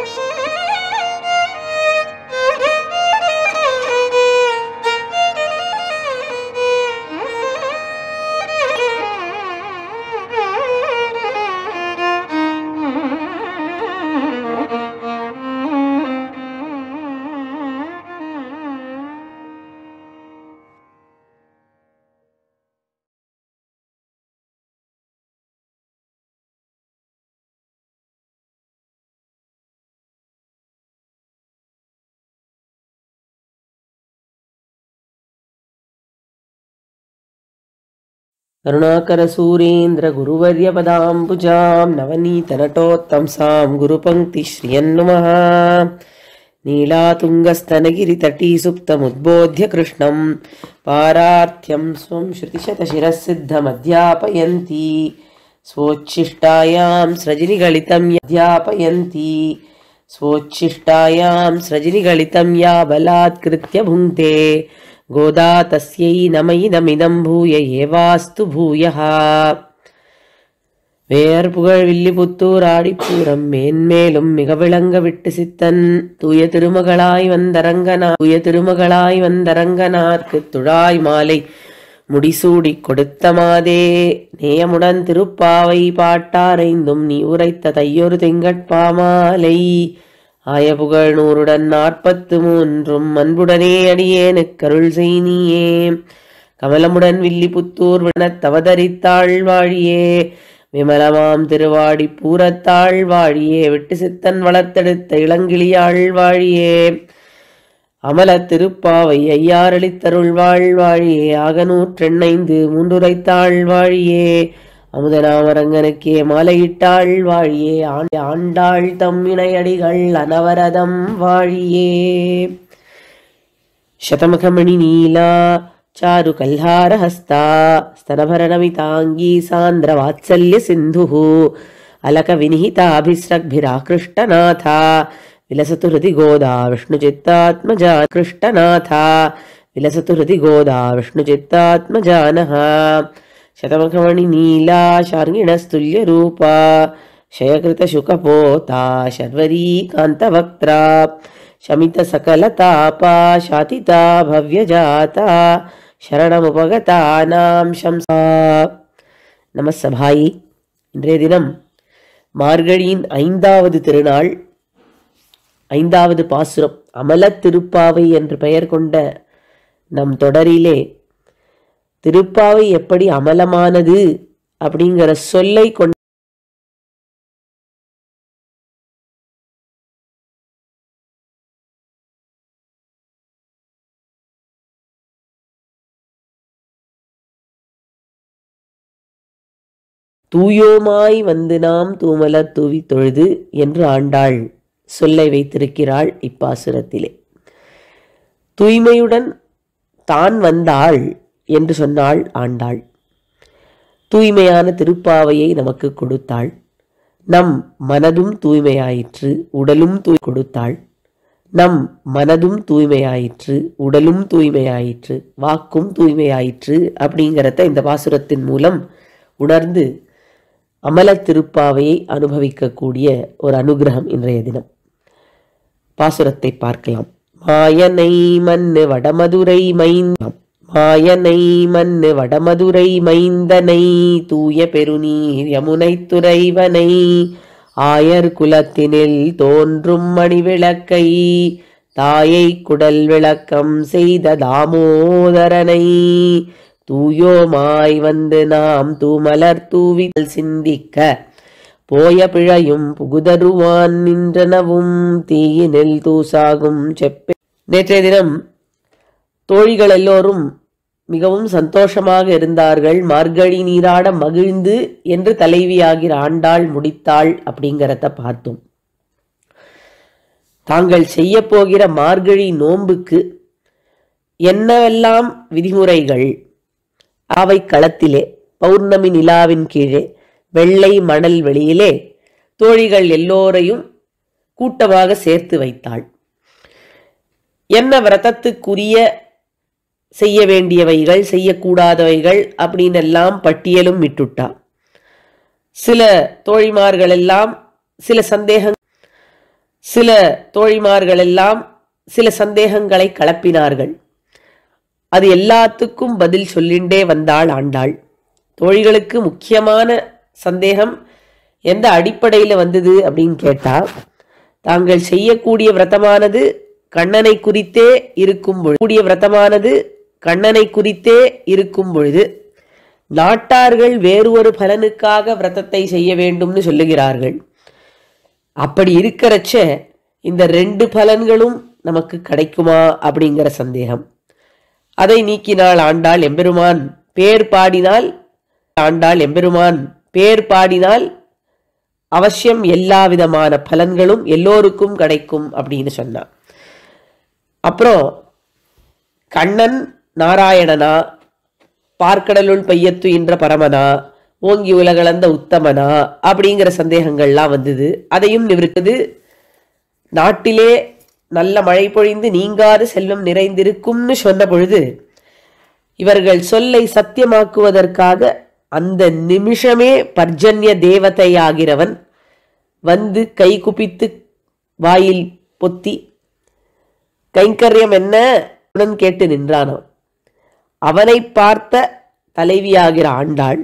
Thank you. करुणाकरसूरेन्द्रगुरुवर्यपदाम्पङ्क्तिश्रियं गुरुपङ्क्तिश्रियन्नुमः नीलातुङ्गस्तनगिरितटीसुप्तमुद्बोध्य कृष्णं पारार्थ्यं स्वं श्रुतिशतशिरःसिद्धमध्यापयन्ती स्वोच्छिष्टायां स्रजिनिगलितं अध्यापयन्ती स्वोच्छिष्टायां स्रजिनिगलितं या बलात्कृत्य भुङ्क्ते கோதா தஸ்யை நம இதமிதம் பூய ஏவாஸ்து பூயஹா வேர் புகழ் வில்லிபுத்தூர் ஆடிப்பூரம் மேன்மேலும் மிக விளங்க விட்டு சித்தன் தூய திருமகளாய் வந்தரங்கனா தூய திருமகளாய் வந்தரங்கனார்க்கு துழாய் மாலை முடிசூடி கொடுத்த மாதே நேயமுடன் திருப்பாவை பாட்டாரைந்தும் நீ உரைத்த தையொரு திங்கட்பாமாலை ஆயபுகழ் நூறுடன் நாற்பத்து மூன்றும் அன்புடனே அடியேனுக்கு கருள் செய்னியே கமலமுடன் வில்லி புத்தூர் தவதரித்தாள் வாழியே விமலமாம் திருவாடி பூரத்தாள் வாழியே வெட்டு சித்தன் வளர்த்தெடுத்த இளங்கிளியாள் வாழியே அமல திருப்பாவை ஐயாரளித்தருள் வாழ்வாழியே ஆகநூற்றெண்ணைந்து மூன்றுரைத்தாள் வாழியே சிந்து அலக விநிஹிதாபிஸ்ரக்பிராகிருஷ்டநாதா விலசத்து ஹிருதி கோதா விஷ்ணு சித்தாத்மஜா विष्णुचित्तात्मजा விலசத்து ஹிருதி கோதா गोदा विष्णुचित्तात्मजानः நீலா శతమఖమణి నీలాశార్గిణస్తుల్య சர்வரீ காந்த శుకపోతా சமித కాంతవక్త్రా శమిత సకలతాపా శాతితా భవ్యజాత சரணமுபகதானாம் சம்சா நம சபாயி இன்றைய தினம் மார்கழியின் ஐந்தாவது திருநாள் ஐந்தாவது பாசுரம் அமல திருப்பாவை என்று பெயர் கொண்ட நம் தொடரிலே திருப்பாவை எப்படி அமலமானது அப்படிங்கிற சொல்லை கொண்ட தூயோமாய் வந்து நாம் தூமல தூவி தொழுது என்று ஆண்டாள் சொல்லை வைத்திருக்கிறாள் இப்பாசுரத்திலே தூய்மையுடன் தான் வந்தாள் என்று சொன்னாள் ஆண்டாள் தூய்மையான திருப்பாவையை நமக்கு கொடுத்தாள் நம் மனதும் தூய்மையாயிற்று உடலும் தூய் கொடுத்தாள் நம் மனதும் தூய்மையாயிற்று உடலும் தூய்மையாயிற்று வாக்கும் தூய்மையாயிற்று அப்படிங்கிறத இந்த பாசுரத்தின் மூலம் உணர்ந்து அமல திருப்பாவையை அனுபவிக்கக்கூடிய ஒரு அனுகிரகம் இன்றைய தினம் பாசுரத்தை பார்க்கலாம் மாயனை மண்ணு வடமதுரை மைந்தாம் மாயனை மன்னு வடமதுரை மைந்தனை தூய பெருநீர் யமுனை துறைவனை ஆயர் குலத்தினில் தோன்றும் மணிவிளக்கை தாயை குடல் விளக்கம் செய்த தாமோதரனை தூயோமாய் வந்து நாம் தூமலர் தூவிதல் சிந்திக்க போய பிழையும் புகுதருவான் நின்றனவும் தீயினில் தூசாகும் செப்பே நேற்றைய தினம் தோழிகள் எல்லோரும் மிகவும் சந்தோஷமாக இருந்தார்கள் மார்கழி நீராட மகிழ்ந்து என்று தலைவியாகிற ஆண்டாள் முடித்தாள் அப்படிங்கிறத பார்த்தோம் தாங்கள் செய்ய போகிற மார்கழி நோன்புக்கு என்னவெல்லாம் விதிமுறைகள் அவை களத்திலே பௌர்ணமி நிலாவின் கீழே வெள்ளை மணல் வெளியிலே தோழிகள் எல்லோரையும் கூட்டமாக சேர்த்து வைத்தாள் என்ன விரதத்துக்குரிய செய்ய வேண்டியவைகள் செய்யக்கூடாதவைகள் அப்படின்னு எல்லாம் பட்டியலும் விட்டுட்டா சில தோழிமார்கள் எல்லாம் சில சந்தேகங்கள் சில தோழிமார்கள் எல்லாம் சில சந்தேகங்களை கலப்பினார்கள் அது எல்லாத்துக்கும் பதில் சொல்லிண்டே வந்தாள் ஆண்டாள் தோழிகளுக்கு முக்கியமான சந்தேகம் எந்த அடிப்படையில் வந்தது அப்படின்னு கேட்டால் தாங்கள் செய்யக்கூடிய விரதமானது கண்ணனை குறித்தே இருக்கும் கூடிய விரதமானது கண்ணனை குறித்தே இருக்கும் பொழுது நாட்டார்கள் வேறு ஒரு பலனுக்காக விரதத்தை செய்ய வேண்டும்னு சொல்லுகிறார்கள் அப்படி இருக்கிறச்ச இந்த ரெண்டு பலன்களும் நமக்கு கிடைக்குமா அப்படிங்கிற சந்தேகம் அதை நீக்கினால் ஆண்டாள் எம்பெருமான் பேர் பாடினால் ஆண்டாள் எம்பெருமான் பேர் பாடினால் அவசியம் எல்லா விதமான பலன்களும் எல்லோருக்கும் கிடைக்கும் அப்படின்னு சொன்னான் அப்புறம் கண்ணன் நாராயணனா பார்க்கடலுள் பையத்து என்ற பரமனா ஓங்கி உலகளந்த உத்தமனா அப்படிங்கிற சந்தேகங்கள்லாம் வந்தது அதையும் நிவர்த்தது நாட்டிலே நல்ல மழை பொழிந்து நீங்காது செல்வம் நிறைந்திருக்கும்னு சொன்ன பொழுது இவர்கள் சொல்லை சத்தியமாக்குவதற்காக அந்த நிமிஷமே பர்ஜன்ய தேவதையாகிறவன் வந்து கை குப்பித்து வாயில் பொத்தி கைங்கரியம் என்ன உடன் கேட்டு நின்றானோ அவனை பார்த்த தலைவியாகிற ஆண்டாள்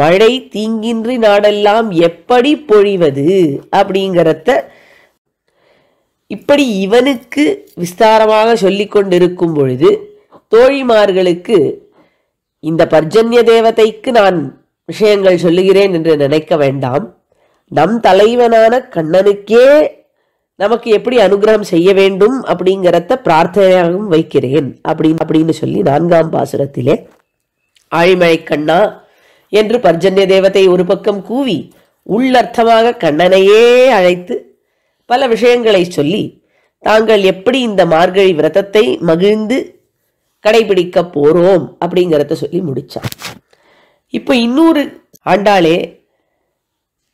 மழை தீங்கின்றி நாடெல்லாம் எப்படி பொழிவது அப்படிங்கிறத இப்படி இவனுக்கு விஸ்தாரமாக சொல்லி கொண்டிருக்கும் பொழுது தோழிமார்களுக்கு இந்த பர்ஜன்ய தேவதைக்கு நான் விஷயங்கள் சொல்லுகிறேன் என்று நினைக்க வேண்டாம் நம் தலைவனான கண்ணனுக்கே நமக்கு எப்படி அனுகிரகம் செய்ய வேண்டும் அப்படிங்கிறத பிரார்த்தனையாகவும் வைக்கிறேன் அப்படின்னு அப்படின்னு சொல்லி நான்காம் பாசுரத்திலே ஆழிமழை கண்ணா என்று பர்ஜன்ய தேவத்தை ஒரு பக்கம் கூவி உள்ளர்த்தமாக கண்ணனையே அழைத்து பல விஷயங்களை சொல்லி தாங்கள் எப்படி இந்த மார்கழி விரதத்தை மகிழ்ந்து கடைபிடிக்க போறோம் அப்படிங்கிறத சொல்லி முடிச்சார் இப்போ இன்னொரு ஆண்டாளே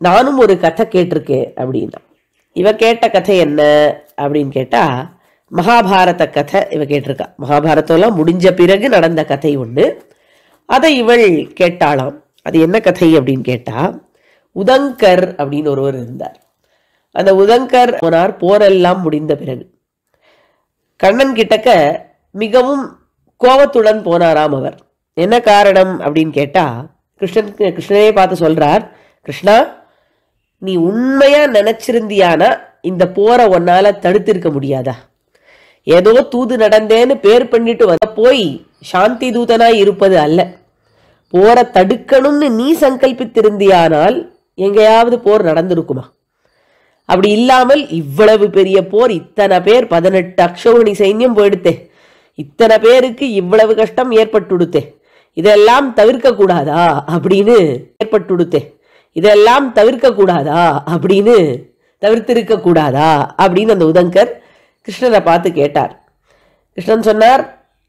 நானும் ஒரு கதை கேட்டிருக்கேன் அப்படின்னா இவ கேட்ட கதை என்ன அப்படின்னு கேட்டால் மகாபாரத கதை இவ கேட்டிருக்கா மகாபாரதம்லாம் முடிஞ்ச பிறகு நடந்த கதை ஒன்று அதை இவள் கேட்டாளாம் அது என்ன கதை அப்படின்னு கேட்டால் உதங்கர் அப்படின்னு ஒருவர் இருந்தார் அந்த உதங்கர் போனார் போரெல்லாம் முடிந்த பிறகு கண்ணன் கிட்டக்க மிகவும் கோபத்துடன் போனாராம் அவர் என்ன காரணம் அப்படின்னு கேட்டால் கிருஷ்ணன் கிருஷ்ணனே பார்த்து சொல்கிறார் கிருஷ்ணா நீ உண்மையா நினைச்சிருந்தியானா இந்த போரை உன்னால தடுத்திருக்க முடியாதா ஏதோ தூது நடந்தேன்னு பேர் பண்ணிட்டு வந்த போய் சாந்தி தூதனாய் இருப்பது அல்ல போரை தடுக்கணும்னு நீ சங்கல்பித்திருந்தியானால் எங்கேயாவது போர் நடந்திருக்குமா அப்படி இல்லாமல் இவ்வளவு பெரிய போர் இத்தனை பேர் பதினெட்டு அக்ஷோகணி சைன்யம் போயிடுத்தே இத்தனை பேருக்கு இவ்வளவு கஷ்டம் ஏற்பட்டுடுத்தே இதெல்லாம் தவிர்க்க கூடாதா அப்படின்னு ஏற்பட்டுடுத்தே இதெல்லாம் தவிர்க்கக்கூடாதா அப்படின்னு கூடாதா அப்படின்னு அந்த உதங்கர் கிருஷ்ணரை பார்த்து கேட்டார் கிருஷ்ணன் சொன்னார்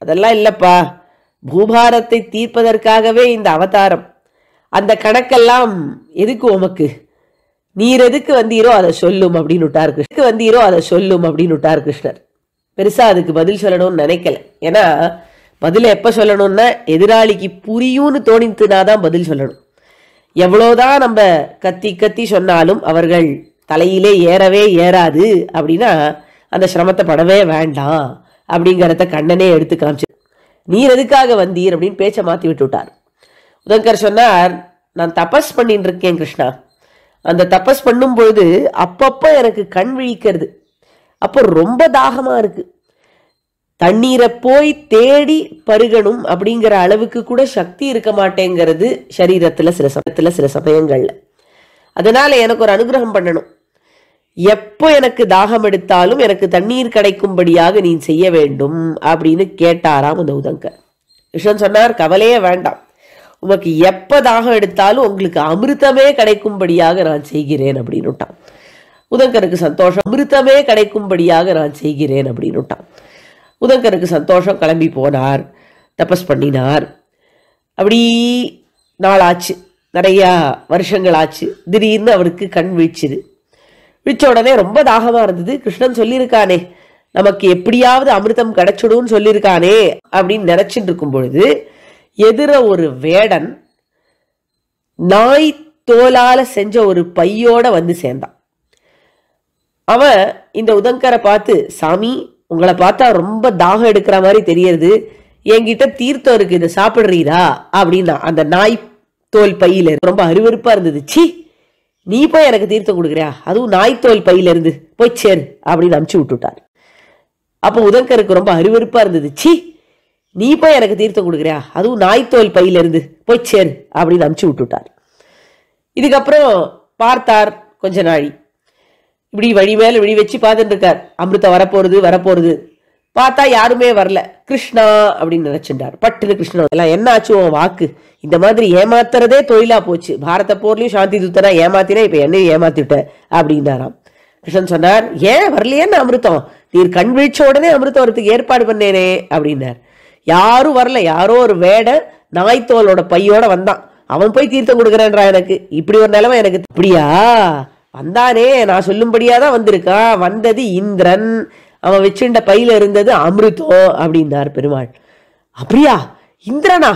அதெல்லாம் இல்லைப்பா பூபாரத்தை தீர்ப்பதற்காகவே இந்த அவதாரம் அந்த கணக்கெல்லாம் எதுக்கு உமக்கு நீர் எதுக்கு வந்தீரோ அதை சொல்லும் அப்படின்னு விட்டார் கிருஷ்ணக்கு வந்தீரோ அதை சொல்லும் அப்படின்னு விட்டார் கிருஷ்ணர் பெருசாக அதுக்கு பதில் சொல்லணும்னு நினைக்கல ஏன்னா பதிலை எப்போ சொல்லணும்னா எதிராளிக்கு புரியும்னு தோணித்துனா தான் பதில் சொல்லணும் எவ்வளோதான் நம்ம கத்தி கத்தி சொன்னாலும் அவர்கள் தலையிலே ஏறவே ஏறாது அப்படின்னா அந்த சிரமத்தை படவே வேண்டாம் அப்படிங்கிறத கண்ணனே எடுத்து காமிச்சு நீர் எதுக்காக வந்தீர் அப்படின்னு பேச்சை மாற்றி விட்டு விட்டார் உதங்கர் சொன்னார் நான் தபஸ் பண்ணிட்டு இருக்கேன் கிருஷ்ணா அந்த தபஸ் பண்ணும் பொழுது அப்பப்போ எனக்கு கண் விழிக்கிறது அப்போ ரொம்ப தாகமாக இருக்குது தண்ணீரை போய் தேடி பருகணும் அப்படிங்கிற அளவுக்கு கூட சக்தி இருக்க மாட்டேங்கிறது சரீரத்தில் சில சமயத்தில் சில சமயங்களில் அதனால எனக்கு ஒரு அனுகிரகம் பண்ணணும் எப்போ எனக்கு தாகம் எடுத்தாலும் எனக்கு தண்ணீர் கிடைக்கும்படியாக நீ செய்ய வேண்டும் அப்படின்னு கேட்டாராம் அந்த உதங்கர் கிருஷ்ணன் சொன்னார் கவலையே வேண்டாம் உனக்கு எப்போ தாகம் எடுத்தாலும் உங்களுக்கு அமிர்தமே கிடைக்கும்படியாக நான் செய்கிறேன் அப்படின்னுட்டான் உதங்கருக்கு சந்தோஷம் அமிர்தமே கிடைக்கும்படியாக நான் செய்கிறேன் அப்படின்னுட்டான் உதங்கருக்கு சந்தோஷம் கிளம்பி போனார் தபஸ் பண்ணினார் அப்படி நாளாச்சு நிறையா வருஷங்கள் ஆச்சு திடீர்னு அவருக்கு கண் வீழ்ச்சிது விழிச்ச உடனே ரொம்ப தாகமாக இருந்தது கிருஷ்ணன் சொல்லியிருக்கானே நமக்கு எப்படியாவது அமிர்தம் கிடைச்சிடும்னு சொல்லியிருக்கானே அப்படின்னு நினச்சிட்டு இருக்கும் பொழுது எதிர ஒரு வேடன் நாய் தோலால் செஞ்ச ஒரு பையோட வந்து சேர்ந்தான் அவன் இந்த உதங்கரை பார்த்து சாமி உங்களை பார்த்தா ரொம்ப தாகம் எடுக்கிற மாதிரி தெரியறது என்கிட்ட தீர்த்தம் இருக்கு இதை சாப்பிடுறீரா அப்படின்னா அந்த நாய் தோல் பையில ரொம்ப அருவருப்பா இருந்தது சி நீ போய் எனக்கு தீர்த்தம் கொடுக்குறியா அதுவும் நாய் தோல் பையில இருந்து போய் சேரு அப்படின்னு அமுச்சு விட்டுட்டார் அப்போ உதங்கருக்கு ரொம்ப அருவருப்பா இருந்தது சி நீ போய் எனக்கு தீர்த்தம் கொடுக்குறியா அதுவும் நாய்த்தோல் பையில இருந்து போய் சேரு அப்படின்னு அமுச்சு விட்டுட்டார் இதுக்கப்புறம் பார்த்தார் கொஞ்ச நாழி இப்படி வழி மேல வழி வச்சு பார்த்துட்டு இருக்கார் அமிர்த வரப்போறது வரப்போறது பார்த்தா யாருமே வரல கிருஷ்ணா அப்படின்னு நினைச்சிருந்தார் பட்டுல கிருஷ்ணா எல்லாம் என்ன ஆச்சு உன் வாக்கு இந்த மாதிரி ஏமாத்துறதே தொழிலா போச்சு பாரத போர்லயும் சாந்தி தூத்தனா ஏமாத்தினா இப்ப என்னையும் ஏமாத்திவிட்டேன் அப்படின்னாராம் கிருஷ்ணன் சொன்னார் ஏன் வரலையேன்னு அமிர்தம் நீர் கண் வீழ்ச்ச உடனே அமிர்தம் வரத்துக்கு ஏற்பாடு பண்ணேனே அப்படின்னார் யாரும் வரல யாரோ ஒரு வேடை நாய்த்தோலோட பையோட வந்தான் அவன் போய் தீர்த்தம் கொடுக்குறேன்றா எனக்கு இப்படி ஒரு நிலைமை எனக்கு இப்படியா வந்தானே நான் சொல்லும்படியாக தான் வந்திருக்கா வந்தது இந்திரன் அவன் வச்சிருந்த பையில இருந்தது அமிர்தோ அப்படின்னார் பெருமாள் அப்படியா இந்திரனா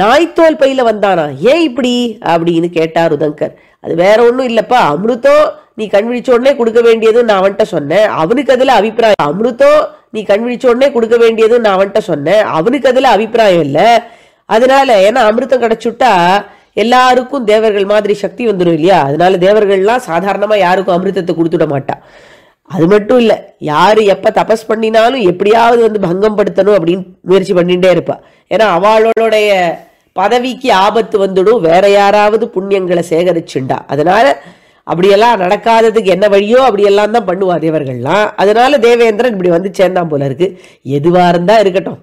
நாய்த்தோல் பையில வந்தானா ஏன் இப்படி அப்படின்னு கேட்டார் உதங்கர் அது வேற ஒன்றும் இல்லப்பா அமிர்தோ நீ கண்விழிச்ச உடனே கொடுக்க வேண்டியது நான் அவன்கிட்ட சொன்னேன் அவனுக்கு அதில் அபிப்பிராயம் அமிர்தோ நீ கண்விழிச்ச உடனே கொடுக்க வேண்டியது நான் அவன்கிட்ட சொன்னேன் அவனுக்கு அதில் அபிப்பிராயம் இல்லை அதனால ஏன்னா அமிர்தம் கிடைச்சுட்டா எல்லாருக்கும் தேவர்கள் மாதிரி சக்தி வந்துடும் இல்லையா அதனால தேவர்கள்லாம் சாதாரணமாக யாருக்கும் அமிர்தத்தை கொடுத்துட மாட்டா அது மட்டும் இல்லை யார் எப்போ தபஸ் பண்ணினாலும் எப்படியாவது வந்து பங்கம் படுத்தணும் அப்படின்னு முயற்சி பண்ணிகிட்டே இருப்பா ஏன்னா அவளோடைய பதவிக்கு ஆபத்து வந்துடும் வேற யாராவது புண்ணியங்களை சேகரிச்சுண்டா அதனால அப்படியெல்லாம் நடக்காததுக்கு என்ன வழியோ அப்படியெல்லாம் தான் பண்ணுவா தேவர்கள்லாம் அதனால தேவேந்திரன் இப்படி வந்து சேர்ந்தான் போல இருக்கு எதுவாக இருந்தால் இருக்கட்டும்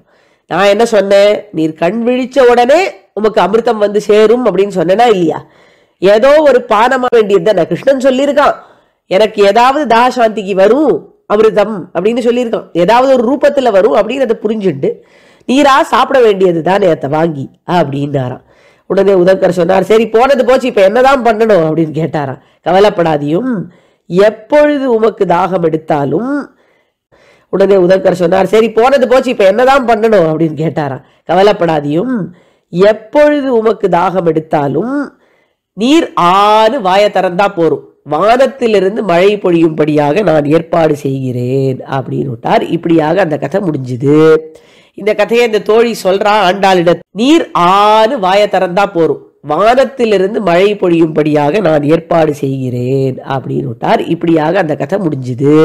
நான் என்ன சொன்னேன் நீர் கண் விழிச்ச உடனே உமக்கு அமிர்தம் வந்து சேரும் அப்படின்னு சொன்னேனா இல்லையா ஏதோ ஒரு பானமா வேண்டியதுதான் கிருஷ்ணன் சொல்லியிருக்கான் எனக்கு ஏதாவது தாசாந்திக்கு வரும் அமிர்தம் அப்படின்னு சொல்லியிருக்கான் ஏதாவது ஒரு ரூபத்துல வரும் அதை புரிஞ்சுண்டு நீரா சாப்பிட வேண்டியது தானே அதை வாங்கி அப்படின்னாராம் உடனே உதங்கர் சொன்னார் சரி போனது போச்சு இப்ப என்னதான் பண்ணணும் அப்படின்னு கேட்டாராம் கவலைப்படாதியும் எப்பொழுது உமக்கு தாகம் எடுத்தாலும் உடனே உதங்கர் சொன்னார் சரி போனது போச்சு இப்ப என்னதான் பண்ணணும் அப்படின்னு கேட்டாராம் கவலைப்படாதியும் எப்பொழுது உமக்கு தாகம் எடுத்தாலும் நீர் ஆறு வாய திறந்தா போறோம் வானத்திலிருந்து மழை பொழியும்படியாக நான் ஏற்பாடு செய்கிறேன் அப்படின்னு விட்டார் இப்படியாக அந்த கதை முடிஞ்சுது இந்த கதையை இந்த தோழி சொல்றா ஆண்டாளிடம் நீர் ஆறு வாய திறந்தா போறோம் வானத்திலிருந்து மழை பொழியும்படியாக நான் ஏற்பாடு செய்கிறேன் அப்படின்னு விட்டார் இப்படியாக அந்த கதை முடிஞ்சுது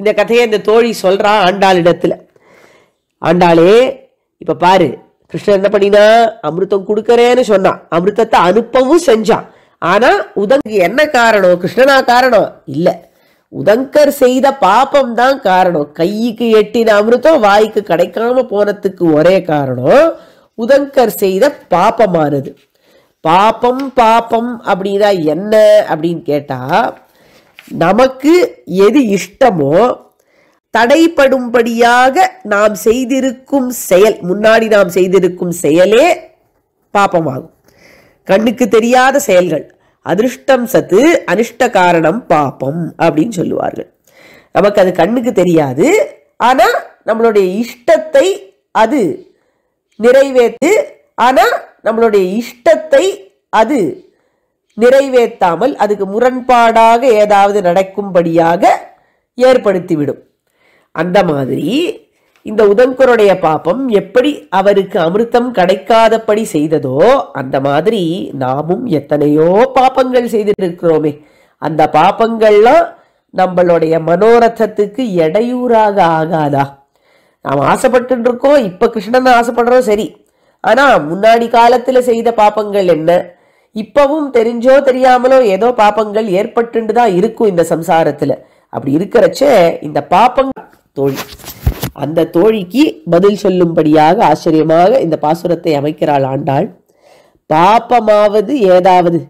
இந்த கதையை இந்த தோழி சொல்றா ஆண்டாளிடத்துல ஆண்டாளே இப்ப பாரு கிருஷ்ணன் என்ன பண்ணினா அமிர்தம் கொடுக்கறேன்னு சொன்னான் அமிர்தத்தை அனுப்பவும் செஞ்சான் ஆனா உதங்கு என்ன காரணம் கிருஷ்ணனா காரணம் இல்ல உதங்கர் செய்த பாப்பம் தான் காரணம் கைக்கு எட்டின அமிர்தம் வாய்க்கு கிடைக்காம போனதுக்கு ஒரே காரணம் உதங்கர் செய்த பாப்பமானது பாப்பம் பாப்பம் அப்படின்னா என்ன அப்படின்னு கேட்டா நமக்கு எது இஷ்டமோ தடைப்படும்படியாக நாம் செய்திருக்கும் செயல் முன்னாடி நாம் செய்திருக்கும் செயலே பாப்பமாகும் கண்ணுக்கு தெரியாத செயல்கள் அதிருஷ்டம் சத்து அனிஷ்ட காரணம் பாப்பம் அப்படின்னு சொல்லுவார்கள் நமக்கு அது கண்ணுக்கு தெரியாது ஆனால் நம்மளுடைய இஷ்டத்தை அது நிறைவேற்று ஆனால் நம்மளுடைய இஷ்டத்தை அது நிறைவேற்றாமல் அதுக்கு முரண்பாடாக ஏதாவது நடக்கும்படியாக ஏற்படுத்திவிடும் அந்த மாதிரி இந்த உதங்கருடைய பாப்பம் எப்படி அவருக்கு அமிர்தம் கிடைக்காதபடி செய்ததோ அந்த மாதிரி நாமும் எத்தனையோ பாப்பங்கள் செய்திருக்கிறோமே அந்த பாப்பங்கள்லாம் நம்மளுடைய மனோரத்தத்துக்கு இடையூறாக ஆகாதா நாம் ஆசைப்பட்டு இருக்கோம் இப்போ கிருஷ்ணன் ஆசைப்படுறோம் சரி ஆனால் முன்னாடி காலத்தில் செய்த பாப்பங்கள் என்ன இப்பவும் தெரிஞ்சோ தெரியாமலோ ஏதோ பாப்பங்கள் ஏற்பட்டு தான் இருக்கும் இந்த சம்சாரத்தில் அப்படி இருக்கிறச்ச இந்த பாப்பங்கள் தோழி அந்த தோழிக்கு பதில் சொல்லும்படியாக ஆச்சரியமாக இந்த பாசுரத்தை அமைக்கிறாள் ஆண்டாள் பாப்பமாவது ஏதாவது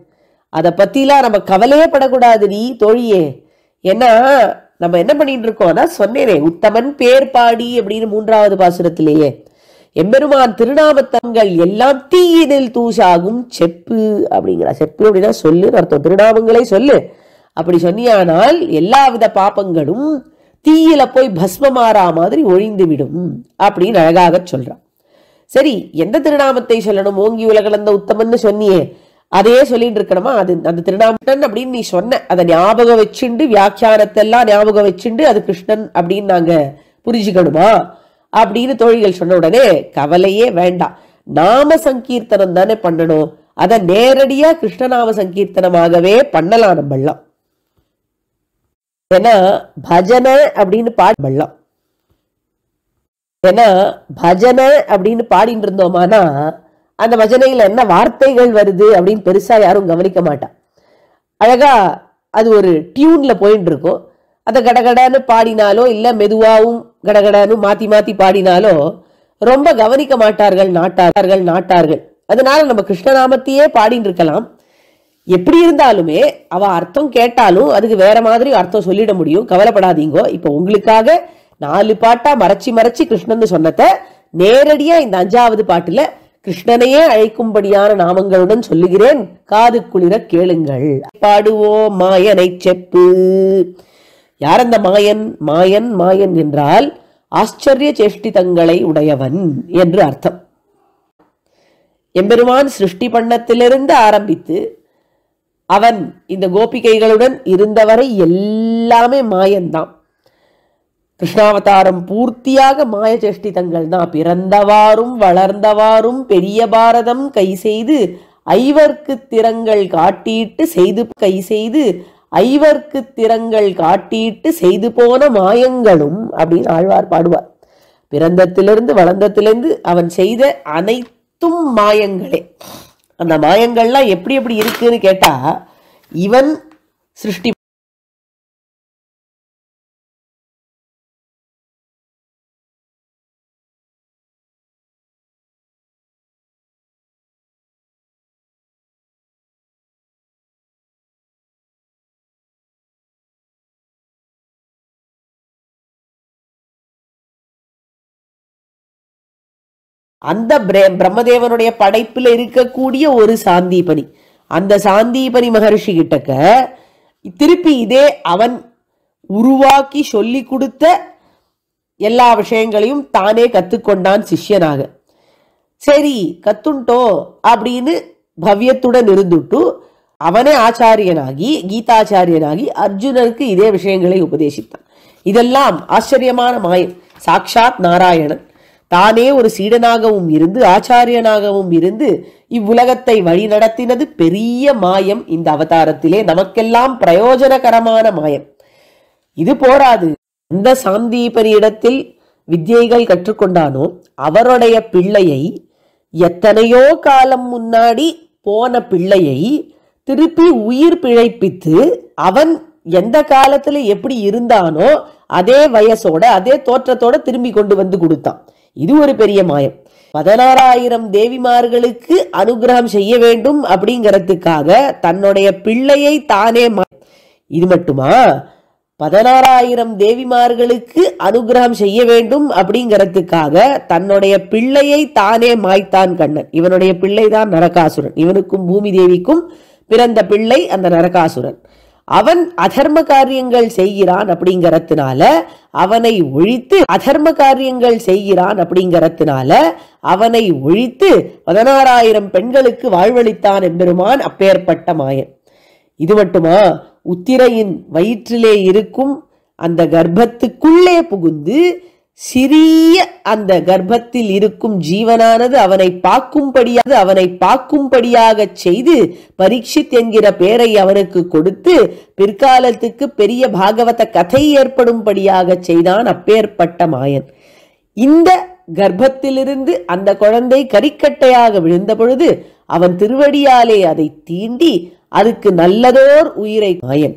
அதை பற்றிலாம் நம்ம கவலையே படக்கூடாது நீ தோழியே ஏன்னா நம்ம என்ன பண்ணிட்டு இருக்கோம் அதான் சொன்னேனே உத்தமன் பேர் பாடி அப்படின்னு மூன்றாவது பாசுரத்திலேயே எம்பெருமான் திருநாமத்தங்கள் எல்லாம் தீயினில் தூசாகும் செப்பு அப்படிங்கிறா செப்பு அப்படின்னா சொல்லு அர்த்தம் திருநாமங்களை சொல்லு அப்படி சொன்னியானால் எல்லா வித பாப்பங்களும் தீயில போய் பஸ்மமாறா மாதிரி ஒழிந்து விடும் அப்படின்னு அழகாக சொல்றான் சரி எந்த திருநாமத்தை சொல்லணும் ஓங்கி உலகளந்த உத்தமன்னு சொன்னியே அதையே சொல்லிட்டு இருக்கணுமா அது அந்த திருநாமட்டன் அப்படின்னு நீ சொன்ன அதை ஞாபகம் வச்சுண்டு வியாக்கியானத்தெல்லாம் ஞாபகம் வச்சுண்டு அது கிருஷ்ணன் அப்படின்னு நாங்க புரிஞ்சுக்கணுமா அப்படின்னு தோழிகள் சொன்ன உடனே கவலையே வேண்டாம் நாம சங்கீர்த்தனம் தானே பண்ணணும் அதை நேரடியா கிருஷ்ணநாம சங்கீர்த்தனமாகவே பண்ணலாம் எல்லாம் ஏன்னா பஜனை அப்படின்னு பாடலாம் ஏன்னா பஜனை அப்படின்னு பாடிட்டு இருந்தோமானா அந்த பஜனையில் என்ன வார்த்தைகள் வருது அப்படின்னு பெருசாக யாரும் கவனிக்க மாட்டான் அழகா அது ஒரு டியூனில் போயின்னு இருக்கும் அதை கடகடன்னு பாடினாலோ இல்லை மெதுவாகவும் கடகடன்னு மாற்றி மாற்றி பாடினாலோ ரொம்ப கவனிக்க மாட்டார்கள் நாட்டார்கள் நாட்டார்கள் அதனால நம்ம கிருஷ்ணநாமத்தையே பாடின்னு இருக்கலாம் எப்படி இருந்தாலுமே அவ அர்த்தம் கேட்டாலும் அதுக்கு வேற மாதிரி அர்த்தம் சொல்லிட முடியும் கவலைப்படாதீங்கோ இப்போ உங்களுக்காக நாலு பாட்டா மறைச்சி மறைச்சி கிருஷ்ணன் சொன்னத நேரடியா இந்த அஞ்சாவது பாட்டுல கிருஷ்ணனையே அழைக்கும்படியான நாமங்களுடன் சொல்லுகிறேன் காது குளிர கேளுங்கள் பாடுவோ மாயனை செப்பு யார் அந்த மாயன் மாயன் மாயன் என்றால் ஆச்சரிய சேஷ்டிதங்களை உடையவன் என்று அர்த்தம் எம்பெருமான் சிருஷ்டி பண்ணத்திலிருந்து ஆரம்பித்து அவன் இந்த கோபிகைகளுடன் இருந்தவரை எல்லாமே மாயந்தான் கிருஷ்ணாவதாரம் பூர்த்தியாக மாய தங்கள் தான் பிறந்தவாறும் வளர்ந்தவாறும் பெரிய பாரதம் கை செய்து ஐவர்க்கு திறங்கள் காட்டிட்டு செய்து கை செய்து ஐவர்க்கு திறங்கள் காட்டிட்டு செய்து போன மாயங்களும் அப்படின்னு ஆழ்வார் பாடுவார் பிறந்தத்திலிருந்து வளர்ந்தத்திலிருந்து அவன் செய்த அனைத்தும் மாயங்களே அந்த மாயங்கள்லாம் எப்படி எப்படி இருக்குன்னு கேட்டால் இவன் சிருஷ்டி அந்த பிரம்மதேவனுடைய படைப்பில் இருக்கக்கூடிய ஒரு சாந்தீபனி அந்த சாந்தீபனி மகர்ஷி கிட்டக்க திருப்பி இதே அவன் உருவாக்கி சொல்லி கொடுத்த எல்லா விஷயங்களையும் தானே கற்றுக்கொண்டான் சிஷ்யனாக சரி கத்துண்டோ அப்படின்னு பவ்யத்துடன் இருந்துட்டு அவனே ஆச்சாரியனாகி கீதாச்சாரியனாகி அர்ஜுனருக்கு இதே விஷயங்களை உபதேசித்தான் இதெல்லாம் ஆச்சரியமான மாயன் சாக்ஷாத் நாராயணன் தானே ஒரு சீடனாகவும் இருந்து ஆச்சாரியனாகவும் இருந்து இவ்வுலகத்தை வழிநடத்தினது பெரிய மாயம் இந்த அவதாரத்திலே நமக்கெல்லாம் பிரயோஜனகரமான மாயம் இது போராது அந்த இடத்தில் வித்தியைகள் கற்றுக்கொண்டானோ அவருடைய பிள்ளையை எத்தனையோ காலம் முன்னாடி போன பிள்ளையை திருப்பி உயிர் பிழைப்பித்து அவன் எந்த காலத்துல எப்படி இருந்தானோ அதே வயசோட அதே தோற்றத்தோட திரும்பி கொண்டு வந்து கொடுத்தான் இது ஒரு பெரிய மாயம் பதினாறாயிரம் தேவிமார்களுக்கு அனுகிரகம் செய்ய வேண்டும் அப்படிங்கிறதுக்காக தன்னுடைய பிள்ளையை தானே இது மட்டுமா பதினாறாயிரம் தேவிமார்களுக்கு அனுகிரகம் செய்ய வேண்டும் அப்படிங்கிறதுக்காக தன்னுடைய பிள்ளையை தானே மாய்த்தான் கண்ணன் இவனுடைய பிள்ளைதான் நரகாசுரன் இவனுக்கும் பூமி தேவிக்கும் பிறந்த பிள்ளை அந்த நரகாசுரன் அவன் அதர்ம காரியங்கள் செய்கிறான் அப்படிங்கறதுனால அவனை ஒழித்து அதர்ம காரியங்கள் செய்கிறான் அப்படிங்கறதுனால அவனை ஒழித்து பதினாறாயிரம் பெண்களுக்கு வாழ்வளித்தான் எம்பெருமான் அப்பேற்பட்ட மாயன் இது மட்டுமா உத்திரையின் வயிற்றிலே இருக்கும் அந்த கர்ப்பத்துக்குள்ளே புகுந்து சிறிய அந்த கர்ப்பத்தில் இருக்கும் ஜீவனானது அவனை பார்க்கும்படியாக அவனை பார்க்கும்படியாக செய்து பரீட்சித் என்கிற பெயரை அவனுக்கு கொடுத்து பிற்காலத்துக்கு பெரிய பாகவத கதை ஏற்படும்படியாக செய்தான் அப்பேற்பட்ட மாயன் இந்த கர்ப்பத்திலிருந்து அந்த குழந்தை கரிக்கட்டையாக விழுந்த பொழுது அவன் திருவடியாலே அதை தீண்டி அதுக்கு நல்லதோர் உயிரை மாயன்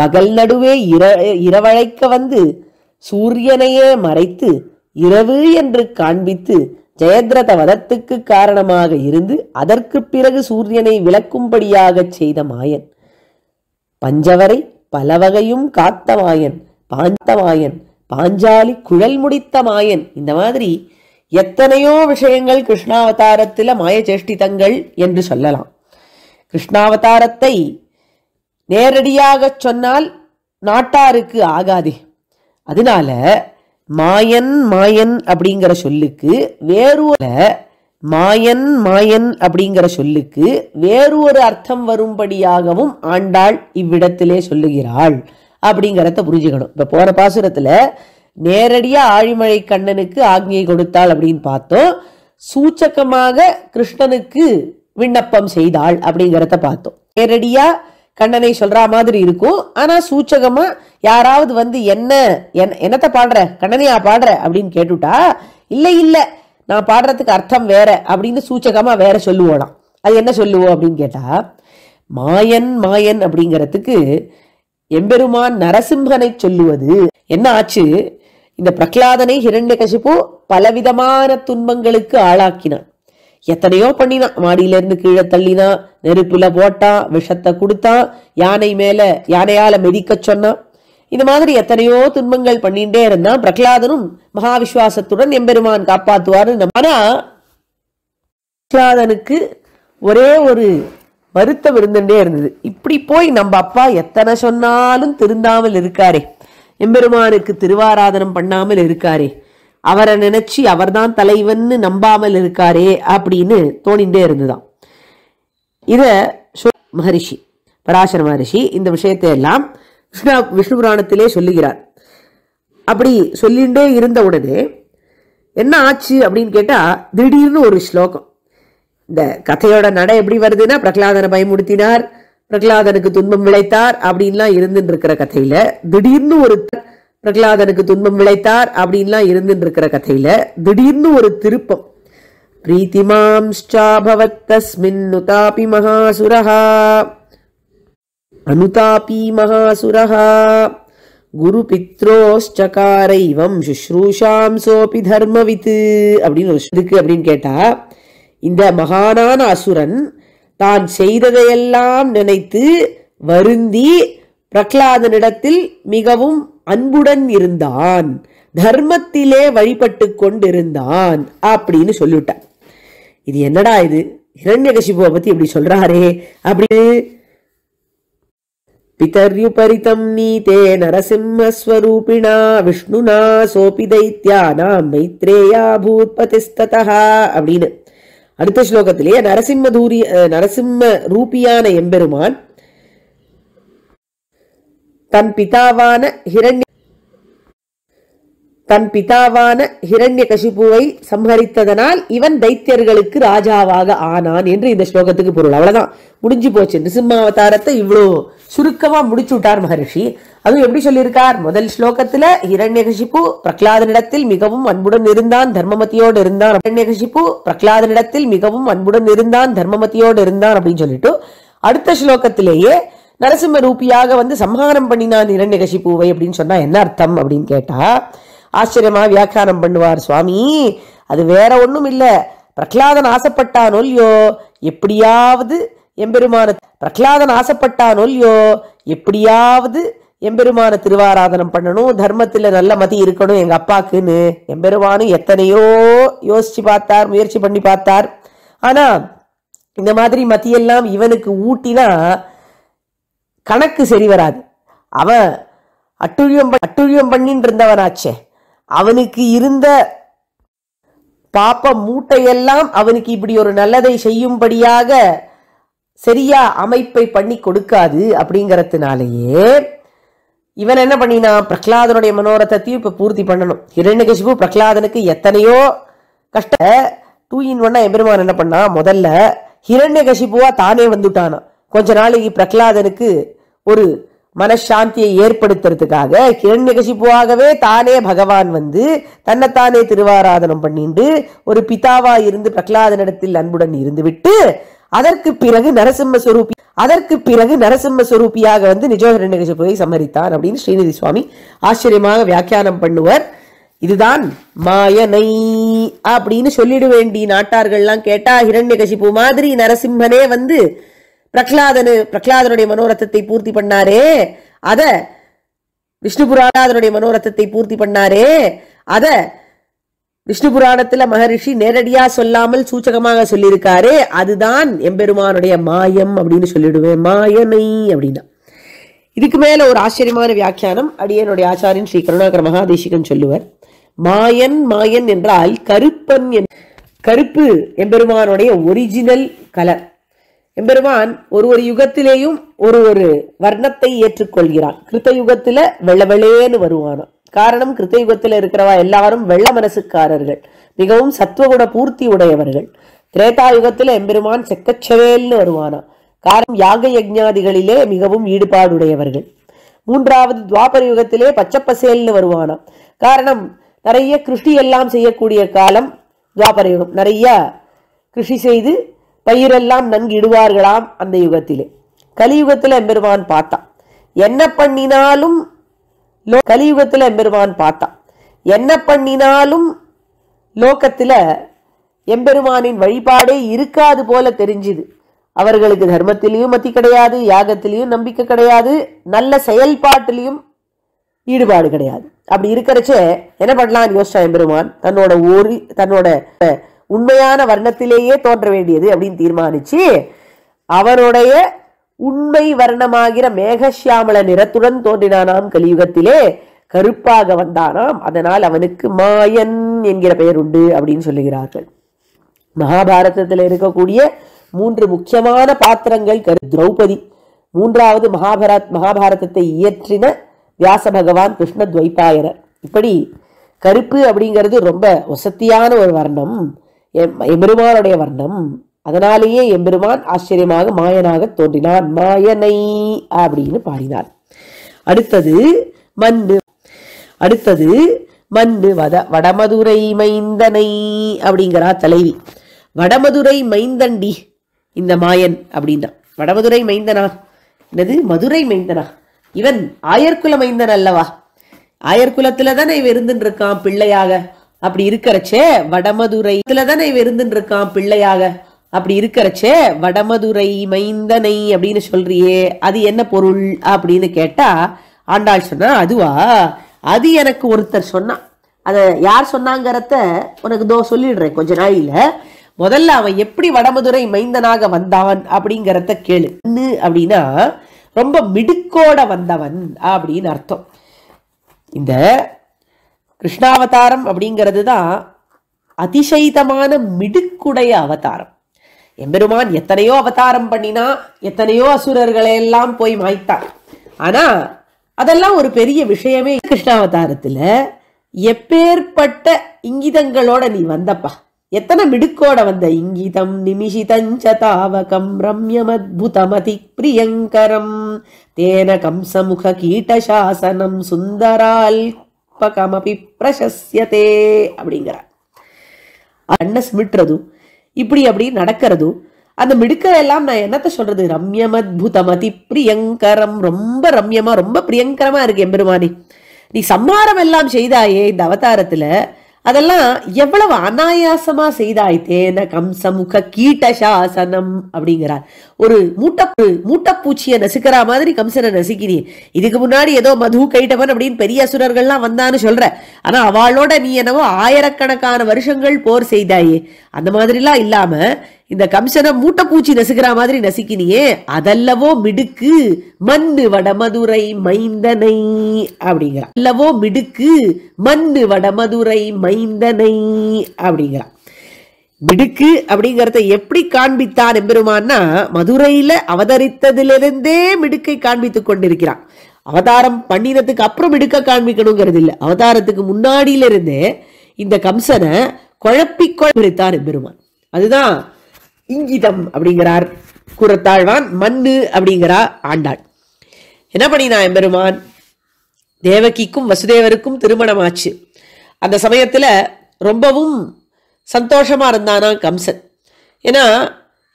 பகல் நடுவே இர இரவழைக்க வந்து சூரியனையே மறைத்து இரவு என்று காண்பித்து ஜெயத்ரத வதத்துக்கு காரணமாக இருந்து அதற்கு பிறகு சூரியனை விளக்கும்படியாகச் செய்த மாயன் பஞ்சவரை பலவகையும் காத்த மாயன் பாந்த மாயன் பாஞ்சாலி குழல் முடித்த மாயன் இந்த மாதிரி எத்தனையோ விஷயங்கள் கிருஷ்ணாவதாரத்தில் மாய சேஷ்டிதங்கள் என்று சொல்லலாம் கிருஷ்ணாவதாரத்தை நேரடியாக சொன்னால் நாட்டாருக்கு ஆகாதே அதனால மாயன் மாயன் அப்படிங்கிற சொல்லுக்கு வேறு மாயன் மாயன் அப்படிங்கிற சொல்லுக்கு வேறு ஒரு அர்த்தம் வரும்படியாகவும் ஆண்டாள் இவ்விடத்திலே சொல்லுகிறாள் அப்படிங்கிறத புரிஞ்சுக்கணும் இப்போ போற பாசுரத்தில் நேரடியாக ஆழிமழை கண்ணனுக்கு ஆக்ஞை கொடுத்தாள் அப்படின்னு பார்த்தோம் சூச்சகமாக கிருஷ்ணனுக்கு விண்ணப்பம் செய்தாள் அப்படிங்கிறத பார்த்தோம் நேரடியாக கண்டனை சொல்ற மாதிரி இருக்கும் ஆனா சூச்சகமா யாராவது வந்து என்ன என்னத்த பாடுற கண்டனையா பாடுற அப்படின்னு கேட்டுட்டா இல்லை இல்ல நான் பாடுறதுக்கு அர்த்தம் வேற அப்படின்னு சூச்சகமா வேற சொல்லுவோம் அது என்ன சொல்லுவோம் அப்படின்னு கேட்டா மாயன் மாயன் அப்படிங்கிறதுக்கு எம்பெருமான் நரசிம்ஹனை சொல்லுவது என்ன ஆச்சு இந்த பிரகலாதனை ஹிரண்ய கசிப்பு பலவிதமான துன்பங்களுக்கு ஆளாக்கினான் எத்தனையோ பண்ணினான் இருந்து கீழே தள்ளினான் நெருப்பில் போட்டான் விஷத்தை கொடுத்தான் யானை மேலே யானையால் மெதிக்க சொன்னான் இது மாதிரி எத்தனையோ துன்பங்கள் பண்ணிட்டே இருந்தான் பிரகலாதனும் மகாவிஸ்வாசத்துடன் எம்பெருமான் காப்பாத்துவார்னு ஆனா பிரகலாதனுக்கு ஒரே ஒரு வருத்தம் இருந்துட்டே இருந்தது இப்படி போய் நம்ம அப்பா எத்தனை சொன்னாலும் திருந்தாமல் இருக்காரே எம்பெருமானுக்கு திருவாராதனம் பண்ணாமல் இருக்காரே அவரை நினைச்சு அவர்தான் தலைவன் நம்பாமல் இருக்காரே அப்படின்னு தோணிண்டே இருந்துதான் இத மகரிஷி பராசர மகரிஷி இந்த விஷயத்தை எல்லாம் விஷ்ணு புராணத்திலே சொல்லுகிறார் அப்படி சொல்லிண்டே இருந்த உடனே என்ன ஆச்சு அப்படின்னு கேட்டா திடீர்னு ஒரு ஸ்லோகம் இந்த கதையோட நடை எப்படி வருதுன்னா பிரகலாதனை பயமுடுத்தினார் பிரகலாதனுக்கு துன்பம் விளைத்தார் அப்படின்லாம் இருந்துட்டு இருக்கிற கதையில திடீர்னு ஒரு பிரகலாதனுக்கு துன்பம் விளைத்தார் அப்படின்லாம் இருந்துட்டு இருக்கிற கதையில திடீர்னு ஒரு திருப்பம் பிரீத்திமாம்ஷாபவத் தஸ்மின் நுதாபி மகாசுரஹா அனுதாபி மகாசுரஹா குரு பித்ரோஷ்சகார சுஷ்ரூஷாம் சோபி தர்மவித்து அப்படின்னு ஒரு இருக்கு அப்படின்னு கேட்டா இந்த மகானான அசுரன் தான் செய்ததையெல்லாம் நினைத்து வருந்தி பிரகலாதனிடத்தில் மிகவும் அன்புடன் இருந்தான் தர்மத்திலே வழிபட்டு கொண்டிருந்தான் அப்படின்னு சொல்லிவிட்டார் இது என்னடா இது ஹிரண்யகசிபுவை பத்தி இப்படி சொல்றாரே அப்படின்னு நீ நீதே நரசிம்மஸ்வரூபிணா விஷ்ணுனா சோபி தைத்தியானா மைத்ரேயா பதிஸ்ததா அப்படின்னு அடுத்த ஸ்லோகத்திலேயே நரசிம்ம தூரிய நரசிம்ம ரூபியான எம்பெருமான் தன் பிதாவான ஹிரண்ய தன் பிதாவான ஹிரண்ய கசிப்புவை சம்ஹரித்ததனால் இவன் தைத்தியர்களுக்கு ராஜாவாக ஆனான் என்று இந்த ஸ்லோகத்துக்கு பொருள் அவ்வளவுதான் முடிஞ்சு போச்சு நிசிம்மாவதாரத்தை இவ்வளோ சுருக்கமா முடிச்சு விட்டார் மகரிஷி அதுவும் எப்படி சொல்லியிருக்கார் முதல் ஸ்லோகத்துல ஹிரண்ய ஹிரண்யகசிப்பு பிரகலாதனிடத்தில் மிகவும் அன்புடன் இருந்தான் தர்மமதியோடு இருந்தான் ஹிரண்யகசிப்பு பிரகலாதனிடத்தில் மிகவும் அன்புடன் இருந்தான் தர்மமதியோடு இருந்தான் அப்படின்னு சொல்லிட்டு அடுத்த ஸ்லோகத்திலேயே நரசிம்ம ரூபியாக வந்து சம்ஹாரம் பண்ணினான் பூவை அப்படின்னு சொன்னால் என்ன அர்த்தம் அப்படின்னு கேட்டால் ஆச்சரியமாக வியாக்கியானம் பண்ணுவார் சுவாமி அது வேற ஒன்றும் இல்லை பிரகலாதன் ஆசைப்பட்டான் ஒல்லியோ எப்படியாவது எம்பெருமான பிரகலாதன் ஆசைப்பட்டான் ஒல்லியோ எப்படியாவது எம்பெருமான திருவாராதனம் பண்ணணும் தர்மத்தில் நல்ல மதி இருக்கணும் எங்கள் அப்பாக்குன்னு எம்பெருமானும் எத்தனையோ யோசித்து பார்த்தார் முயற்சி பண்ணி பார்த்தார் ஆனால் இந்த மாதிரி மதியெல்லாம் இவனுக்கு ஊட்டினா கணக்கு சரி வராது அவன் அட்டுழியம் அட்டுழியம் பண்ணின்னு இருந்தவனாச்சே அவனுக்கு இருந்த பாப்ப மூட்டையெல்லாம் அவனுக்கு இப்படி ஒரு நல்லதை செய்யும்படியாக சரியா அமைப்பை பண்ணி கொடுக்காது அப்படிங்கிறதுனாலேயே இவன் என்ன பண்ணினா பிரகலாதனுடைய மனோரத்தையும் இப்போ பூர்த்தி பண்ணணும் இரண்டு பிரகலாதனுக்கு எத்தனையோ கஷ்ட டூ இன் ஒன்னா எம்பெருமான் என்ன பண்ணா முதல்ல ஹிரண்ய கஷிப்புவா தானே வந்துட்டானா கொஞ்ச நாளைக்கு பிரகலாதனுக்கு ஒரு மனசாந்தியை ஏற்படுத்துறதுக்காக ஹிரண்யகசிப்புவாகவே தானே பகவான் வந்து தன்னைத்தானே திருவாராதனம் பண்ணிட்டு ஒரு பிதாவா இருந்து பிரகலாதனிடத்தில் அன்புடன் இருந்துவிட்டு அதற்கு பிறகு நரசிம்ம சுரூபி அதற்கு பிறகு நரசிம்ம சுரூபியாக வந்து நிஜோ ஹிரண்யகசிப்புவை சம்மரித்தார் அப்படின்னு ஸ்ரீநிதி சுவாமி ஆச்சரியமாக வியாக்கியானம் பண்ணுவர் இதுதான் மாயனை அப்படின்னு சொல்லிட வேண்டி நாட்டார்கள்லாம் கேட்டா ஹிரண்யகசிப்பு மாதிரி நரசிம்மனே வந்து பிரகலாதனு பிரகலாதனுடைய மனோரத்தத்தை பூர்த்தி பண்ணாரே அத விஷ்ணு புராணாதனுடைய மனோரத்தத்தை பூர்த்தி பண்ணாரே அத விஷ்ணு புராணத்துல மகரிஷி நேரடியா சொல்லாமல் சூச்சகமாக சொல்லியிருக்காரு அதுதான் எம்பெருமானுடைய மாயம் அப்படின்னு சொல்லிடுவேன் மாயனை அப்படின்னா இதுக்கு மேல ஒரு ஆச்சரியமான வியாக்கியானம் அடியனுடைய ஆச்சாரியன் ஸ்ரீ கருணாகர மகாதேசிகன் சொல்லுவர் மாயன் மாயன் என்றால் கருப்பன் கருப்பு எம்பெருமானுடைய ஒரிஜினல் கலர் எம்பெருமான் ஒரு ஒரு யுகத்திலேயும் ஒரு ஒரு வர்ணத்தை ஏற்றுக்கொள்கிறான் கிருத்த யுகத்துல வெள்ளவெளேன்னு வருவானாம் காரணம் கிருத்த யுகத்துல இருக்கிறவா எல்லாரும் வெள்ள மனசுக்காரர்கள் மிகவும் சத்துவகுட பூர்த்தி உடையவர்கள் திரேதா யுகத்துல எம்பெருமான் செக்கச்செவேல்னு வருவானாம் காரணம் யாக யஜாதிகளிலே மிகவும் ஈடுபாடுடையவர்கள் மூன்றாவது துவாபர யுகத்திலே பச்சப்பசேல்னு வருவானாம் காரணம் நிறைய கிருஷ்டி எல்லாம் செய்யக்கூடிய காலம் துவாபர யுகம் நிறைய கிருஷி செய்து பயிரெல்லாம் நன்கு இடுவார்களாம் அந்த யுகத்திலே கலியுகத்தில் எம்பெருமான் பார்த்தான் என்ன பண்ணினாலும் கலியுகத்தில் எம்பெருமான் பார்த்தான் என்ன பண்ணினாலும் லோக்கத்தில் எம்பெருமானின் வழிபாடே இருக்காது போல தெரிஞ்சுது அவர்களுக்கு தர்மத்திலையும் மத்தி கிடையாது யாகத்திலையும் நம்பிக்கை கிடையாது நல்ல செயல்பாட்டிலையும் ஈடுபாடு கிடையாது அப்படி இருக்கிறச்சே என்ன பண்ணலான்னு யோசிச்சா எம்பெருமான் தன்னோட ஒரு தன்னோட உண்மையான வர்ணத்திலேயே தோன்ற வேண்டியது அப்படின்னு தீர்மானிச்சு அவருடைய உண்மை வர்ணமாகிற மேகசியாமல நிறத்துடன் தோன்றினானாம் கலியுகத்திலே கருப்பாக வந்தானாம் அதனால் அவனுக்கு மாயன் என்கிற பெயர் உண்டு அப்படின்னு சொல்லுகிறார்கள் மகாபாரதத்தில் இருக்கக்கூடிய மூன்று முக்கியமான பாத்திரங்கள் கரு திரௌபதி மூன்றாவது மகாபாரத் மகாபாரதத்தை இயற்றின வியாச பகவான் கிருஷ்ண துவைபாயனர் இப்படி கருப்பு அப்படிங்கிறது ரொம்ப வசத்தியான ஒரு வர்ணம் எம்பெருமானுடைய வர்ணம் அதனாலேயே எம்பெருமான் ஆச்சரியமாக மாயனாக தோன்றினான் மாயனை அப்படின்னு பாடினார் அடுத்தது மண்டு அடுத்தது மண்டு வத வடமதுரை மைந்தனை அப்படிங்கிறா தலைவி வடமதுரை மைந்தண்டி இந்த மாயன் அப்படின்னா வடமதுரை மைந்தனா என்னது மதுரை மைந்தனா இவன் ஆயர்குல மைந்தன் அல்லவா ஆயர்குலத்துல தானே இவன் இருக்கான் பிள்ளையாக அப்படி இருக்கிறச்சே வடமதுரைத்துல தானே விருந்துன்னு இருக்கான் பிள்ளையாக அப்படி இருக்கிறச்சே வடமதுரை மைந்தனை அப்படின்னு சொல்றியே அது என்ன பொருள் அப்படின்னு கேட்டா ஆண்டாள் சொன்னா அதுவா அது எனக்கு ஒருத்தர் சொன்னா அதை யார் சொன்னாங்கிறத உனக்கு தோ சொல்லிடுறேன் கொஞ்ச நாளில் முதல்ல அவன் எப்படி வடமதுரை மைந்தனாக வந்தான் அப்படிங்கிறத கேளு அப்படின்னா ரொம்ப மிடுக்கோட வந்தவன் அப்படின்னு அர்த்தம் இந்த கிருஷ்ணாவதாரம் அப்படிங்கிறது தான் அதிசயிதமான மிடுக்குடைய அவதாரம் எம்பெருமான் எத்தனையோ அவதாரம் பண்ணினா எத்தனையோ அசுரர்களை எல்லாம் போய் மாய்த்தார் ஆனா அதெல்லாம் ஒரு பெரிய விஷயமே கிருஷ்ணாவதாரத்துல எப்பேற்பட்ட இங்கிதங்களோட நீ வந்தப்பா எத்தனை மிடுக்கோட வந்த இங்கிதம் நிமிஷிதஞ்ச தாவகம் ரம்யம் அத்புதமதி பிரியங்கரம் தேன கம்சமுக கீட்டசாசனம் சுந்தரால் ಪಕಮಪಿ ಪ್ರಶಸ್ಯತೆ அப்படிங்கிறார் அண்ணன் சிமிட்டுறதும் இப்படி அப்படி நடக்கிறதும் அந்த எல்லாம் நான் என்னத்த சொல்றது ரம்யம் அத்தம் அதி பிரியங்கரம் ரொம்ப ரம்யமா ரொம்ப பிரியங்கரமா இருக்கு எம்பெருமானி நீ சம்ஹாரம் எல்லாம் செய்தாயே இந்த அவதாரத்துல அதெல்லாம் எவ்வளவு அனாயாசமா செய்தாய் தேன கம்சமுக கீட்ட சாசனம் அப்படிங்கிறார் ஒரு மூட்டப்பு மூட்டப்பூச்சியை நசுக்கிற மாதிரி கம்சனை நசுக்கினி இதுக்கு முன்னாடி ஏதோ மது கைட்டவன் அப்படின்னு பெரிய அசுரர்கள்லாம் வந்தான்னு சொல்ற ஆனா அவளோட நீ என்னவோ ஆயிரக்கணக்கான வருஷங்கள் போர் செய்தாயே அந்த மாதிரிலாம் இல்லாம இந்த கம்சனை மூட்டைப்பூச்சி நசுக்கிற மாதிரி நசுக்கினியே அதல்லவோ மிடுக்கு மண்ணு வடமதுரை மைந்தனை அப்படிங்கிறான் அல்லவோ மிடுக்கு மண்ணு வடமதுரை மைந்தனை அப்படிங்கிறான் மிடுக்கு அப்படிங்கிறத எப்படி காண்பித்தான் எம்பெருமான்னா மதுரையில அவதரித்ததிலிருந்தே மிடுக்கை காண்பித்துக் கொண்டிருக்கிறான் அவதாரம் பண்ணினதுக்கு அப்புறம் மிடுக்க காண்பிக்கணுங்கிறது இல்லை அவதாரத்துக்கு முன்னாடியிலிருந்தே இந்த கம்சனை குழப்பிக்கொள் எம்பெருமான் அதுதான் இங்கிதம் அப்படிங்கிறார் குரத்தாழ்வான் மண்ணு அப்படிங்கிறா ஆண்டாள் என்ன பண்ணினா எம்பெருமான் தேவகிக்கும் வசுதேவருக்கும் திருமணம் ஆச்சு அந்த சமயத்தில் ரொம்பவும் சந்தோஷமாக இருந்தானா கம்சன் ஏன்னா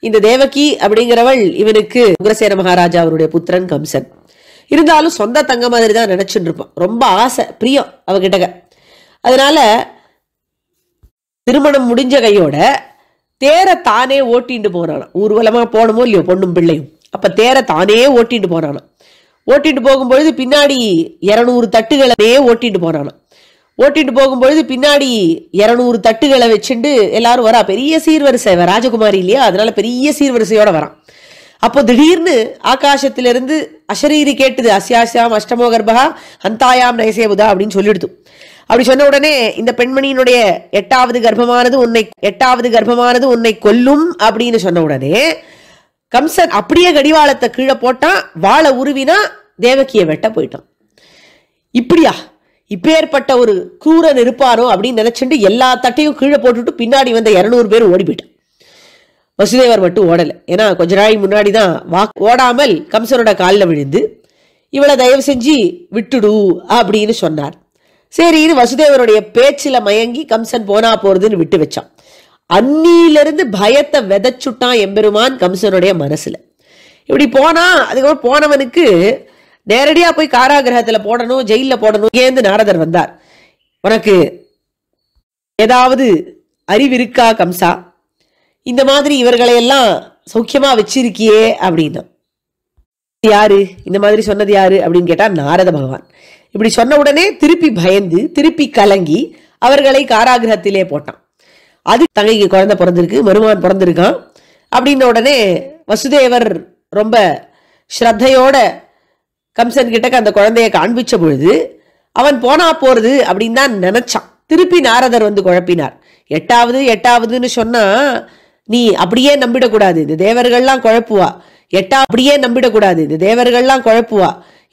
இந்த தேவகி அப்படிங்கிறவள் இவனுக்கு உக்ரசேன மகாராஜா அவருடைய புத்திரன் கம்சன் இருந்தாலும் சொந்த தங்க மாதிரி தான் நினச்சிட்டு இருப்பான் ரொம்ப ஆசை பிரியம் அவகிட்டக அதனால திருமணம் முடிஞ்ச கையோட தேரை தானே ஓட்டிட்டு போகிறானா ஊர்வலமாக போனமோ இல்லையோ பொண்ணும் பிள்ளையும் அப்போ தேரை தானே ஓட்டிட்டு போகிறானா ஓட்டிட்டு போகும்பொழுது பின்னாடி இரநூறு தட்டுகளே ஓட்டிட்டு போகிறானா ஓட்டிட்டு போகும்பொழுது பின்னாடி இரநூறு தட்டுகளை வச்சுட்டு எல்லாரும் வரா பெரிய சீர்வரிசை ராஜகுமாரி இல்லையா அதனால பெரிய சீர்வரிசையோட வரான் அப்போ திடீர்னு ஆகாசத்திலிருந்து அஷரீரி கேட்டுது அஸ்யாசியாம் அஷ்டமோ கர்ப்பகா ஹந்தாயாம் நயசேபுதா அப்படின்னு சொல்லிடுது அப்படி சொன்ன உடனே இந்த பெண்மணியினுடைய எட்டாவது கர்ப்பமானது உன்னை எட்டாவது கர்ப்பமானது உன்னை கொல்லும் அப்படின்னு சொன்ன உடனே கம்சன் அப்படியே கடிவாளத்தை கீழே போட்டான் வாழை உருவினா தேவக்கியை வெட்ட போயிட்டான் இப்படியா இப்பேற்பட்ட ஒரு கூரன் இருப்பாரோ அப்படின்னு நினைச்சுட்டு எல்லா தட்டையும் கீழே போட்டுட்டு பின்னாடி வந்த இரநூறு பேர் ஓடி போயிட்டான் வசுதேவர் மட்டும் ஓடலை ஏன்னா கொஞ்ச நாளைக்கு முன்னாடி தான் வா ஓடாமல் கம்சனோட காலில் விழுந்து இவளை தயவு செஞ்சு விட்டுடு அப்படின்னு சொன்னார் சரின்னு வசுதேவருடைய பேச்சில் மயங்கி கம்சன் போனா போறதுன்னு விட்டு வச்சான் அன்னியிலிருந்து பயத்தை விதைச்சுட்டான் எம்பெருமான் கம்சனுடைய மனசில் இப்படி போனா அதுக்கப்புறம் போனவனுக்கு நேரடியாக போய் காராகிரகத்தில் போடணும் ஜெயிலில் போடணும் ஏந்து நாரதர் வந்தார் உனக்கு ஏதாவது அறிவிருக்கா கம்சா இந்த மாதிரி இவர்களையெல்லாம் சௌக்கியமாக வச்சிருக்கியே அப்படின்னு யாரு இந்த மாதிரி சொன்னது யாரு அப்படின்னு கேட்டால் நாரத பகவான் இப்படி சொன்ன உடனே திருப்பி பயந்து திருப்பி கலங்கி அவர்களை காராகிரகத்திலே போட்டான் அது தங்கைக்கு குழந்தை பிறந்திருக்கு மருமான் பிறந்திருக்கான் அப்படின்ன உடனே வசுதேவர் ரொம்ப ஸ்ரத்தையோட கம்சன் கிட்டக்கு அந்த குழந்தைய காண்பிச்ச பொழுது அவன் போனா போறது அப்படின்னு தான் நினைச்சான் திருப்பி நாரதர் வந்து குழப்பினார் எட்டாவது எட்டாவதுன்னு சொன்னா நீ அப்படியே நம்பிடக்கூடாது இந்த தேவர்கள்லாம் குழப்புவா எட்டா அப்படியே நம்பிடக்கூடாது இந்த தேவர்கள்லாம் குழப்புவா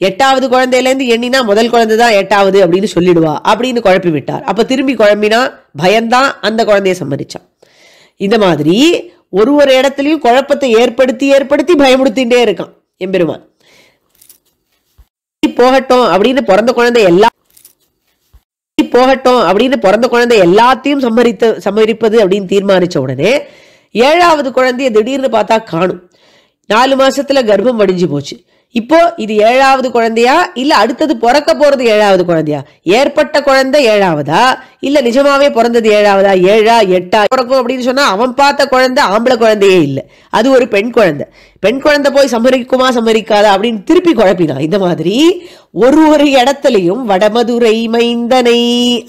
எட்டாவது குழந்தையிலேருந்து எண்ணினா முதல் குழந்தை தான் எட்டாவது அப்படின்னு சொல்லிடுவா அப்படின்னு குழப்பி விட்டார் அப்போ திரும்பி குழம்பினா பயம்தான் அந்த குழந்தைய சம்மதிச்சான் இந்த மாதிரி ஒரு ஒரு இடத்துலையும் குழப்பத்தை ஏற்படுத்தி ஏற்படுத்தி பயமுடுத்திகிட்டே இருக்கான் எம்பெருமான் போகட்டும் அப்படின்னு பிறந்த குழந்தை எல்லா போகட்டும் அப்படின்னு பிறந்த குழந்தை எல்லாத்தையும் சம்மரித்து சம்மரிப்பது அப்படின்னு தீர்மானிச்ச உடனே ஏழாவது குழந்தைய திடீர்னு பார்த்தா காணும் நாலு மாசத்துல கர்ப்பம் வடிஞ்சு போச்சு இப்போ இது ஏழாவது குழந்தையா இல்ல அடுத்தது பிறக்க போறது ஏழாவது குழந்தையா ஏற்பட்ட குழந்தை ஏழாவதா இல்ல நிஜமாவே பிறந்தது ஏழாவதா ஏழா எட்டா பிறக்கும் அப்படின்னு சொன்னா அவன் பார்த்த குழந்தை ஆம்பளை குழந்தையே இல்லை அது ஒரு பெண் குழந்தை பெண் குழந்தை போய் சம்மரிக்குமா சம்மரிக்காதா அப்படின்னு திருப்பி குழப்பினா இந்த மாதிரி ஒரு ஒரு இடத்துலையும் வடமதுரை மைந்தனை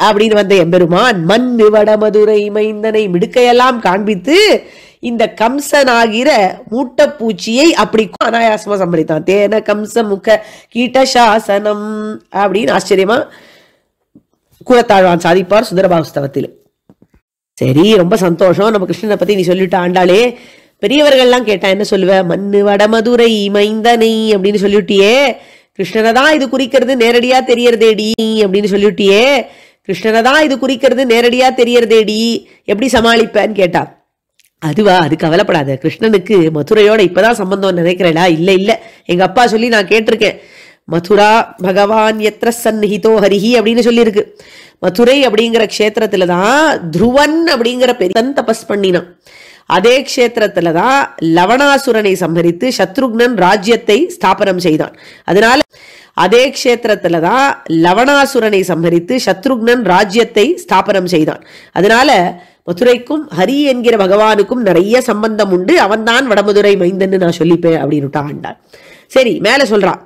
அப்படின்னு வந்த எம்பெருமான் மண்ணு வடமதுரை மைந்தனை மிடுக்கையெல்லாம் காண்பித்து இந்த கம்சனாகிற மூட்டப்பூச்சியை அப்படி அனாயாசமா சம்மரித்தான் தேன கம்ச முக சாசனம் அப்படின்னு ஆச்சரியமா கூடத்தாழ்வான் சாதிப்பார் சுந்தரபாஸ்தவத்தில் சரி ரொம்ப சந்தோஷம் நம்ம கிருஷ்ணனை பத்தி நீ சொல்லிட்டு ஆண்டாலே பெரியவர்கள்லாம் கேட்டா என்ன சொல்லுவ மண்ணு வடமதுரை மைந்தனை அப்படின்னு சொல்லிவிட்டியே கிருஷ்ணனை தான் இது குறிக்கிறது நேரடியா தெரியறதேடி அப்படின்னு சொல்லிவிட்டியே கிருஷ்ணனை தான் இது குறிக்கிறது நேரடியா தெரியறதேடி எப்படி சமாளிப்பேன்னு கேட்டா அதுவா அது கவலைப்படாத கிருஷ்ணனுக்கு மதுரையோட இப்பதான் சம்பந்தம் நினைக்கிறடா இல்லை இல்ல எங்க அப்பா சொல்லி நான் கேட்டிருக்கேன் மதுரா பகவான் எத்திர சந்நிஹிதோ ஹரிஹி அப்படின்னு சொல்லியிருக்கு மதுரை அப்படிங்கிற க்ஷேத்திரத்துல தான் துருவன் அப்படிங்கிற பெரிய தபஸ் பண்ணினான் அதே க்ஷேத்திரத்தில் தான் லவணாசுரனை சம்ஹரித்து சத்ருக்னன் ராஜ்யத்தை ஸ்தாபனம் செய்தான் அதனால அதே க்ஷேத்திரத்தில் தான் லவணாசுரனை சம்ஹரித்து சத்ருக்னன் ராஜ்யத்தை ஸ்தாபனம் செய்தான் அதனால மதுரைக்கும் ஹரி என்கிற பகவானுக்கும் நிறைய சம்பந்தம் உண்டு அவன்தான் வடமதுரை மைந்தன்னு நான் சொல்லிப்பேன் அப்படின்னு ஆண்டான் சரி மேல சொல்றான்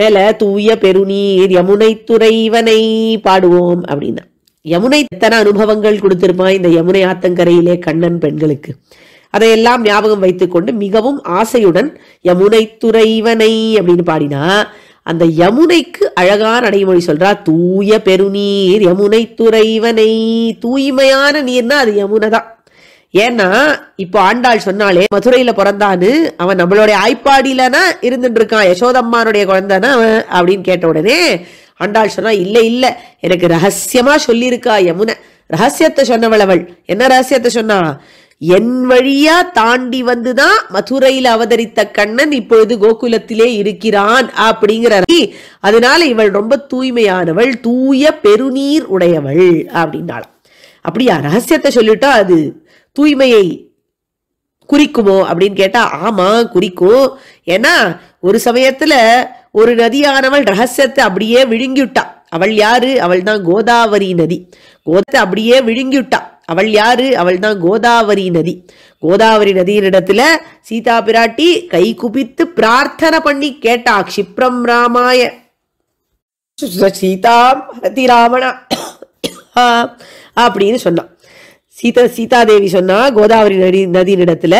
மேல தூய பெருநீர் யமுனை துறைவனை பாடுவோம் அப்படின்னா யமுனை அனுபவங்கள் கொடுத்திருப்பான் இந்த யமுனை ஆத்தங்கரையிலே கண்ணன் பெண்களுக்கு அதையெல்லாம் ஞாபகம் வைத்துக்கொண்டு மிகவும் ஆசையுடன் யமுனை துறைவனை அப்படின்னு பாடினா அந்த யமுனைக்கு அழகான அடைமொழி சொல்றா தூய பெருநீர் யமுனை துறைவனை தூய்மையான நீர்னா அது யமுனை தான் ஏன்னா இப்போ ஆண்டாள் சொன்னாலே மதுரையில பிறந்தான்னு அவன் நம்மளுடைய ஆய்ப்பாடியிலனா இருந்துட்டு இருக்கான் யசோதம்மானுடைய குழந்தைனா அவன் அப்படின்னு கேட்ட உடனே ஆண்டாள் சொன்னா இல்லை இல்லை எனக்கு ரகசியமாக சொல்லியிருக்கா யமுனை ரகசியத்தை சொன்னவள் அவள் என்ன ரகசியத்தை சொன்னா என் வழியா தாண்டி வந்துதான் மதுரையில் அவதரித்த கண்ணன் இப்பொழுது கோகுலத்திலே இருக்கிறான் அப்படிங்கிற அதனால இவள் ரொம்ப தூய்மையானவள் தூய பெருநீர் உடையவள் அப்படின்னாலும் அப்படியா ரகசியத்தை சொல்லிட்டா அது தூய்மையை குறிக்குமோ அப்படின்னு கேட்டா ஆமா குறிக்கும் ஏன்னா ஒரு சமயத்துல ஒரு நதியானவள் ரகசியத்தை அப்படியே விழுங்கிவிட்டா அவள் யாரு அவள் தான் கோதாவரி நதி கோதத்தை அப்படியே விழுங்கிவிட்டா அவள் யாரு அவள் தான் கோதாவரி நதி கோதாவரி நதியினிடத்துல சீதா பிராட்டி கை குபித்து பிரார்த்தனை பண்ணி கேட்டா கஷிப்ரம் ராமாய சீதாம் ராவணா ராமணா அப்படின்னு சொன்னான் சீதா சீதாதேவி சொன்னா கோதாவரி நதி நதியினிடத்துல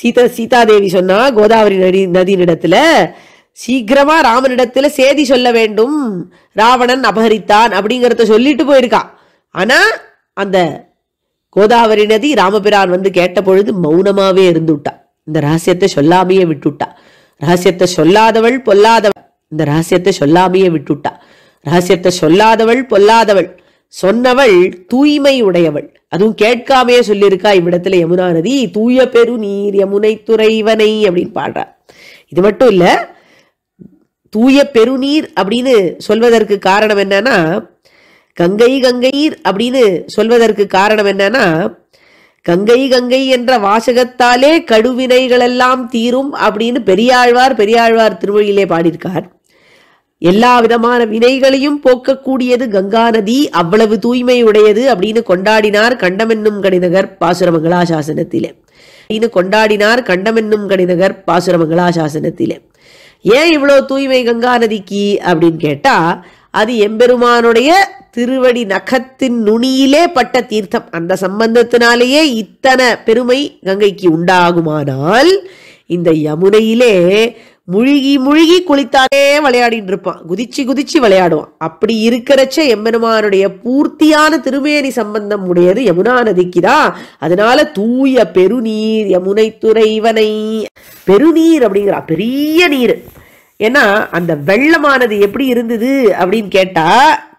சீதா சீதாதேவி சொன்னா கோதாவரி நதி நதியினிடத்துல சீக்கிரமா ராமனிடத்துல சேதி சொல்ல வேண்டும் ராவணன் அபகரித்தான் அப்படிங்கிறத சொல்லிட்டு போயிருக்கா ஆனா அந்த கோதாவரி நதி ராமபிரான் வந்து கேட்ட பொழுது மௌனமாவே இருந்துட்டா இந்த ரகசியத்தை சொல்லாமையே விட்டுட்டா ரகசியத்தை சொல்லாதவள் பொல்லாதவள் இந்த ரகசியத்தை சொல்லாமையே விட்டுட்டா ரகசியத்தை சொல்லாதவள் பொல்லாதவள் சொன்னவள் தூய்மை உடையவள் அதுவும் கேட்காமையே சொல்லியிருக்கா இவ்விடத்துல யமுனா நதி தூய பெரு நீர் யமுனை துறைவனை அப்படின்னு பாடுறா இது மட்டும் இல்லை தூய பெருநீர் அப்படின்னு சொல்வதற்கு காரணம் என்னன்னா கங்கை கங்கைர் அப்படின்னு சொல்வதற்கு காரணம் என்னன்னா கங்கை கங்கை என்ற வாசகத்தாலே கடுவினைகளெல்லாம் தீரும் அப்படின்னு பெரியாழ்வார் பெரியாழ்வார் திருவழியிலே பாடியிருக்கார் எல்லா விதமான வினைகளையும் போக்கக்கூடியது கங்கா நதி அவ்வளவு தூய்மை உடையது அப்படின்னு கொண்டாடினார் கண்டமென்னும் கடிநகர் சாசனத்திலே அப்படின்னு கொண்டாடினார் கண்டமென்னும் கடிநகர் சாசனத்திலே ஏன் இவ்வளோ தூய்மை கங்கா நதிக்கு அப்படின்னு கேட்டால் அது எம்பெருமானுடைய திருவடி நகத்தின் நுனியிலே பட்ட தீர்த்தம் அந்த சம்பந்தத்தினாலேயே இத்தனை பெருமை கங்கைக்கு உண்டாகுமானால் இந்த யமுனையிலே முழுகி முழுகி குளித்தாலே விளையாடிட்டு இருப்பான் குதிச்சு குதிச்சு விளையாடுவான் அப்படி இருக்கிறச்ச எம்பெருமானுடைய பூர்த்தியான திருமேனி சம்பந்தம் உடையது யமுனா நதிக்குதான் அதனால தூய பெருநீர் யமுனை துறைவனை பெருநீர் அப்படிங்கிறா பெரிய நீர் ஏன்னா அந்த வெள்ளமானது எப்படி இருந்தது அப்படின்னு கேட்டா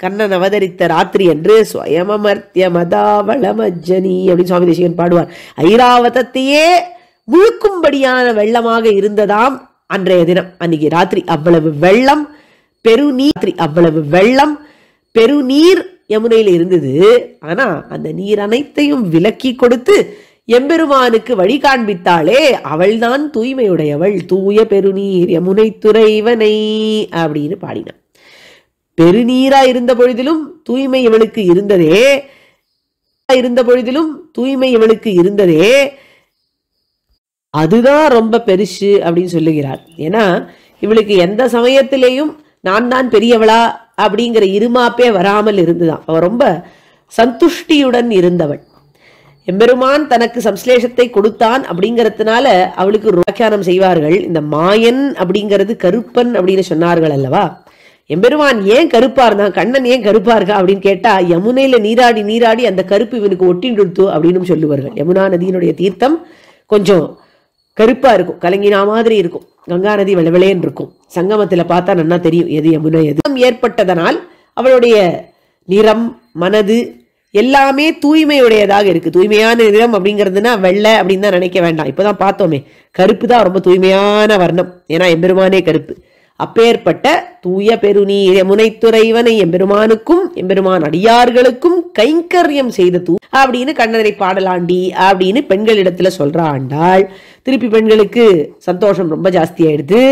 கண்ணன் அவதரித்த ராத்திரி என்று சுயமமர்த்திய மதாவளமஜனி அப்படின்னு சுவாமி தேசிகன் பாடுவார் ஐராவதத்தையே முழுக்கும்படியான வெள்ளமாக இருந்ததாம் அன்றைய தினம் அன்னைக்கு ராத்திரி அவ்வளவு வெள்ளம் பெருநீர் அவ்வளவு வெள்ளம் பெருநீர் யமுனையில் இருந்தது ஆனா அந்த நீர் அனைத்தையும் விலக்கி கொடுத்து எம்பெருமானுக்கு வழி காண்பித்தாளே அவள்தான் தூய்மையுடையவள் தூய பெருநீர் யமுனை துறைவனை அப்படின்னு பாடினான் பெருநீரா இருந்த பொழுதிலும் தூய்மை இவளுக்கு இருந்ததே இருந்த பொழுதிலும் தூய்மை இவளுக்கு இருந்ததே அதுதான் ரொம்ப பெருசு அப்படின்னு சொல்லுகிறார் ஏன்னா இவளுக்கு எந்த சமயத்திலேயும் நான் தான் பெரியவளா அப்படிங்கிற இருமாப்பே வராமல் இருந்துதான் அவள் ரொம்ப சந்துஷ்டியுடன் இருந்தவள் எம்பெருமான் தனக்கு சம்ஸ்லேஷத்தை கொடுத்தான் அப்படிங்கிறதுனால அவளுக்கு வியாக்கியானம் செய்வார்கள் இந்த மாயன் அப்படிங்கிறது கருப்பன் அப்படின்னு சொன்னார்கள் அல்லவா எம்பெருமான் ஏன் கருப்பா இருந்தான் கண்ணன் ஏன் கருப்பா இருக்கா அப்படின்னு கேட்டா யமுனையில நீராடி நீராடி அந்த கருப்பு இவனுக்கு கொடுத்து அப்படின்னு சொல்லுவார்கள் யமுனா நதியினுடைய தீர்த்தம் கொஞ்சம் கருப்பா இருக்கும் கலங்கினா மாதிரி இருக்கும் கங்கா நதி வெளவெளேன்னு இருக்கும் சங்கமத்தில் பார்த்தா நன்னா தெரியும் எது யமுனா எது ஏற்பட்டதனால் அவளுடைய நிறம் மனது எல்லாமே தூய்மையுடையதாக இருக்கு தூய்மையான நிறம் அப்படிங்கிறதுனா வெள்ளை அப்படின்னு தான் நினைக்க வேண்டாம் இப்பதான் பார்த்தோமே கருப்பு தான் ரொம்ப தூய்மையான வர்ணம் ஏன்னா எம்பெருமானே கருப்பு அப்பேற்பட்ட தூய பெருநீர் முனைத்துறைவனை எம்பெருமானுக்கும் எம்பெருமான் அடியார்களுக்கும் கைங்கரியம் செய்த தூ அப்படின்னு கண்ணரை பாடலாண்டி அப்படின்னு பெண்களிடத்துல சொல்றா ஆண்டாள் திருப்பி பெண்களுக்கு சந்தோஷம் ரொம்ப ஆயிடுது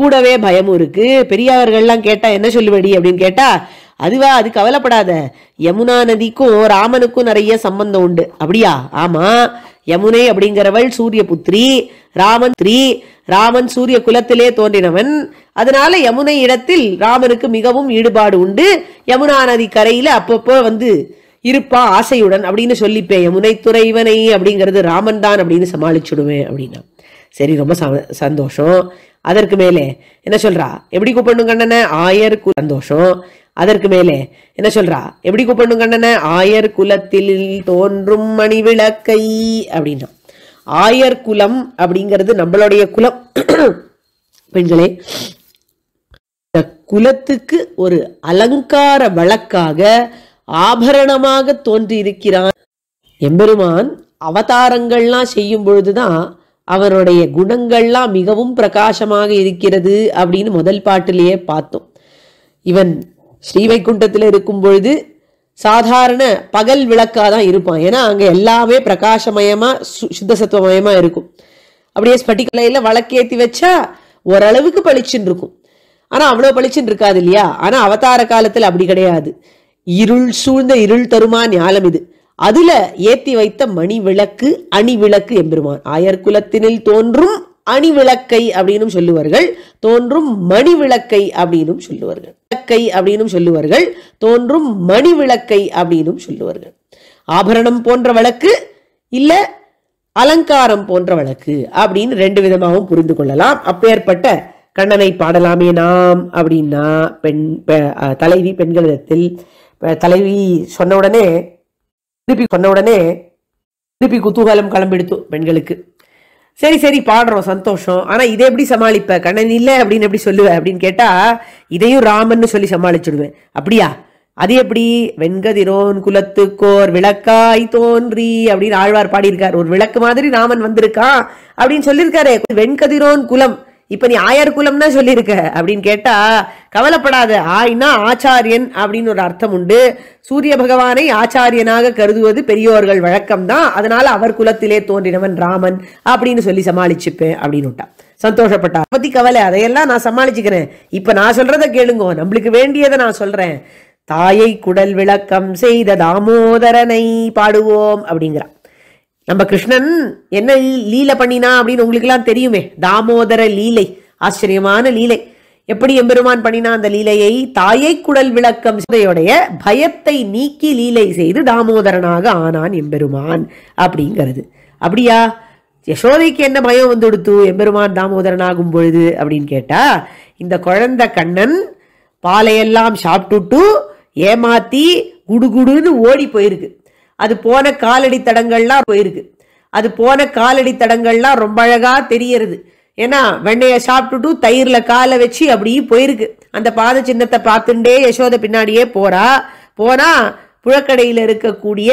கூடவே பயமும் இருக்கு பெரியவர்கள்லாம் கேட்டா என்ன சொல்லுவடி அப்படின்னு கேட்டா அதுவா அது கவலைப்படாத யமுனா நதிக்கும் ராமனுக்கும் நிறைய சம்பந்தம் உண்டு அப்படியா ஆமா யமுனை அப்படிங்கிறவள் சூரிய புத்திரி ராமன் த்ரீ ராமன் சூரிய குலத்திலே தோன்றினவன் அதனால யமுனை இடத்தில் ராமனுக்கு மிகவும் ஈடுபாடு உண்டு யமுனா நதி கரையில அப்பப்போ வந்து இருப்பா ஆசையுடன் அப்படின்னு சொல்லிப்பேன் யமுனை துறைவனை அப்படிங்கிறது ராமன் தான் அப்படின்னு சமாளிச்சுடுவேன் அப்படின்னா சரி ரொம்ப சந்தோஷம் அதற்கு மேலே என்ன சொல்றா எப்படி கூப்பிடணும் கண்ணனை ஆயர் சந்தோஷம் அதற்கு மேலே என்ன சொல்றா எப்படி கூப்பிடணும் கண்ணனை ஆயர் குலத்தில் தோன்றும் மணி விளக்கை அப்படின்னா ஆயர் குலம் அப்படிங்கிறது நம்மளுடைய குலம் பெண்களே இந்த குலத்துக்கு ஒரு அலங்கார வழக்காக ஆபரணமாக தோன்றியிருக்கிறான் எம்பெருமான் அவதாரங்கள்லாம் செய்யும் பொழுதுதான் அவருடைய குணங்கள்லாம் மிகவும் பிரகாசமாக இருக்கிறது அப்படின்னு முதல் பாட்டிலேயே பார்த்தோம் இவன் ஸ்ரீவைகுண்டத்தில் இருக்கும் பொழுது சாதாரண பகல் விளக்காக தான் இருப்பான் ஏன்னா அங்கே எல்லாமே பிரகாசமயமாக சுத்த சத்துவமயமாக இருக்கும் அப்படியே ஸ்பட்டிக்கலையில் வழக்கேற்றி வச்சா ஓரளவுக்கு பளிச்சுன்னு இருக்கும் ஆனால் அவ்வளோ பளிச்சுன்னு இருக்காது இல்லையா ஆனால் அவதார காலத்தில் அப்படி கிடையாது இருள் சூழ்ந்த இருள் தருமா ஞாலம் இது அதுல ஏத்தி வைத்த மணி விளக்கு அணி விளக்கு எம்பெருமான் ஆயர்குலத்தினில் தோன்றும் அணிவிளக்கை அப்படின்னு சொல்லுவார்கள் தோன்றும் மணி விளக்கை அப்படின்னும் சொல்லுவார்கள் விளக்கை அப்படின்னும் சொல்லுவார்கள் தோன்றும் மணி விளக்கை அப்படின்னு சொல்லுவார்கள் ஆபரணம் போன்ற வழக்கு இல்ல அலங்காரம் போன்ற வழக்கு அப்படின்னு ரெண்டு விதமாகவும் புரிந்து கொள்ளலாம் அப்பேற்பட்ட கண்ணனை பாடலாமே நாம் அப்படின்னா பெண் தலைவி பெண்களிடத்தில் தலைவி சொன்ன உடனே திருப்பி சொன்ன உடனே திருப்பி குத்துகாலம் கிளம்பிடுத்து பெண்களுக்கு சரி சரி பாடுறோம் சந்தோஷம் ஆனால் இதை எப்படி சமாளிப்ப கண்ணன் இல்லை அப்படின்னு எப்படி சொல்லுவேன் அப்படின்னு கேட்டால் இதையும் ராமன் சொல்லி சமாளிச்சுடுவேன் அப்படியா அது எப்படி வெண்கதிரோன் குலத்துக்கோர் விளக்காய் தோன்றி அப்படின்னு ஆழ்வார் பாடியிருக்கார் ஒரு விளக்கு மாதிரி ராமன் வந்திருக்கான் அப்படின்னு சொல்லியிருக்காரு வெண்கதிரோன் குலம் இப்ப நீ ஆயர் குலம்னா சொல்லியிருக்க அப்படின்னு கேட்டா கவலைப்படாத ஆயினா ஆச்சாரியன் அப்படின்னு ஒரு அர்த்தம் உண்டு சூரிய பகவானை ஆச்சாரியனாக கருதுவது பெரியோர்கள் வழக்கம்தான் அதனால அவர் குலத்திலே தோன்றினவன் ராமன் அப்படின்னு சொல்லி சமாளிச்சுப்பேன் அப்படின்னு விட்டான் சந்தோஷப்பட்டா பத்தி கவலை அதையெல்லாம் நான் சமாளிச்சுக்கிறேன் இப்ப நான் சொல்றத கேளுங்க நம்மளுக்கு வேண்டியதை நான் சொல்றேன் தாயை குடல் விளக்கம் செய்த தாமோதரனை பாடுவோம் அப்படிங்கிறான் நம்ம கிருஷ்ணன் என்ன லீலை பண்ணினா அப்படின்னு உங்களுக்கெல்லாம் தெரியுமே தாமோதர லீலை ஆச்சரியமான லீலை எப்படி எம்பெருமான் பண்ணினா அந்த லீலையை தாயை குடல் விளக்கம் சிதையுடைய பயத்தை நீக்கி லீலை செய்து தாமோதரனாக ஆனான் எம்பெருமான் அப்படிங்கிறது அப்படியா யசோதைக்கு என்ன பயம் கொடுத்து எம்பெருமான் தாமோதரனாகும் பொழுது அப்படின்னு கேட்டா இந்த குழந்த கண்ணன் பாலையெல்லாம் சாப்பிட்டுட்டு ஏமாத்தி குடுகுடுன்னு ஓடி போயிருக்கு அது போன காலடி தடங்கள்லாம் போயிருக்கு அது போன காலடி தடங்கள்லாம் ரொம்ப அழகா தெரியறது ஏன்னா வெண்ணையை சாப்பிட்டுட்டு தயிரில் காலை வச்சு அப்படி போயிருக்கு அந்த பாத சின்னத்தை பார்த்துட்டே யசோத பின்னாடியே போறா போனா புழக்கடையில் இருக்கக்கூடிய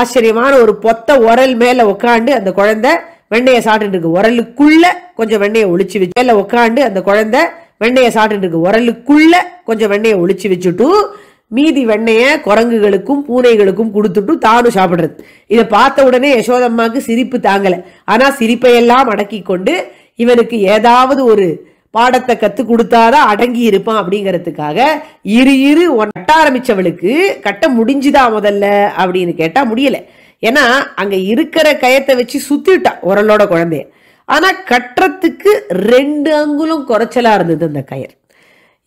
ஆச்சரியமான ஒரு பொத்த உரல் மேல உக்காண்டு அந்த குழந்தை வெண்ணையை சாப்பிட்டு இருக்கு உரலுக்குள்ள கொஞ்சம் வெண்ணையை ஒழிச்சு வச்சு மேல உக்காண்டு அந்த குழந்தை வெண்ணையை சாப்பிட்டுருக்கு இருக்கு உரலுக்குள்ள கொஞ்சம் வெண்ணையை ஒழிச்சு வச்சுட்டு மீதி வெண்ணையை குரங்குகளுக்கும் பூனைகளுக்கும் கொடுத்துட்டு தானும் சாப்பிடுறது இதை பார்த்த உடனே யசோதம்மாவுக்கு சிரிப்பு தாங்கலை ஆனால் சிரிப்பையெல்லாம் அடக்கி கொண்டு இவனுக்கு ஏதாவது ஒரு பாடத்தை கத்து கொடுத்தாதான் அடங்கி இருப்பான் அப்படிங்கிறதுக்காக இரு இரு ஒட்ட ஆரம்பிச்சவளுக்கு கட்ட முடிஞ்சுதா முதல்ல அப்படின்னு கேட்டா முடியல ஏன்னா அங்க இருக்கிற கயத்தை வச்சு சுற்றிட்டான் உரலோட குழந்தைய ஆனா கட்டுறதுக்கு ரெண்டு அங்குலும் குறைச்சலா இருந்தது அந்த கயர்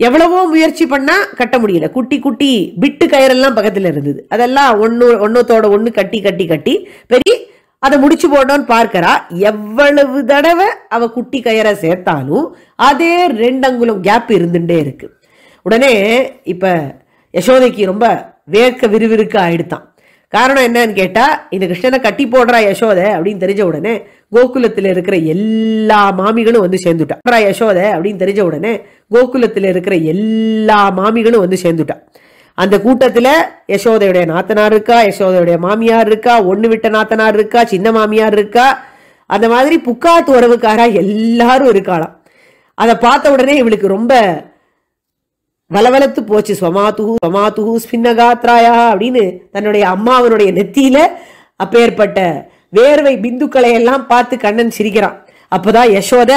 எவ்வளவோ முயற்சி பண்ணால் கட்ட முடியல குட்டி குட்டி பிட்டு கயிறெல்லாம் பக்கத்தில் இருந்தது அதெல்லாம் ஒன்று ஒன்றத்தோட ஒன்று கட்டி கட்டி கட்டி பெரிய அதை முடிச்சு போடணும்னு பார்க்கறா எவ்வளவு தடவை அவ குட்டி கயிறை சேர்த்தாலும் அதே ரெண்டு அங்குலம் கேப் இருந்துட்டே இருக்கு உடனே இப்போ யசோதைக்கு ரொம்ப வேர்க்க விறுவிறுக்க ஆயிடுத்தான் காரணம் என்னன்னு கேட்டால் இந்த கிருஷ்ணனை கட்டி போடுறா யசோத அப்படின்னு தெரிஞ்ச உடனே கோகுலத்தில் இருக்கிற எல்லா மாமிகளும் வந்து சேர்ந்துட்டான் ரா யசோத அப்படின்னு தெரிஞ்ச உடனே கோகுலத்தில் இருக்கிற எல்லா மாமிகளும் வந்து சேர்ந்துட்டா அந்த கூட்டத்தில் யசோதையுடைய நாத்தனார் இருக்கா யசோதையுடைய மாமியார் இருக்கா ஒன்று விட்ட நாத்தனார் இருக்கா சின்ன மாமியார் இருக்கா அந்த மாதிரி புக்காத்து உறவுக்காரா எல்லாரும் இருக்காளாம் அதை பார்த்த உடனே இவளுக்கு ரொம்ப வளவளத்து போச்சு ஸ்வமாத்துஹு ஸ்வமாத்துஹு ஸ்பின்னகாத்ராயா அப்படின்னு தன்னுடைய அம்மாவனுடைய நெத்தியில அப்பேற்பட்ட வேர்வை பிந்துக்களை எல்லாம் பார்த்து கண்ணன் சிரிக்கிறான் அப்போதான் யசோத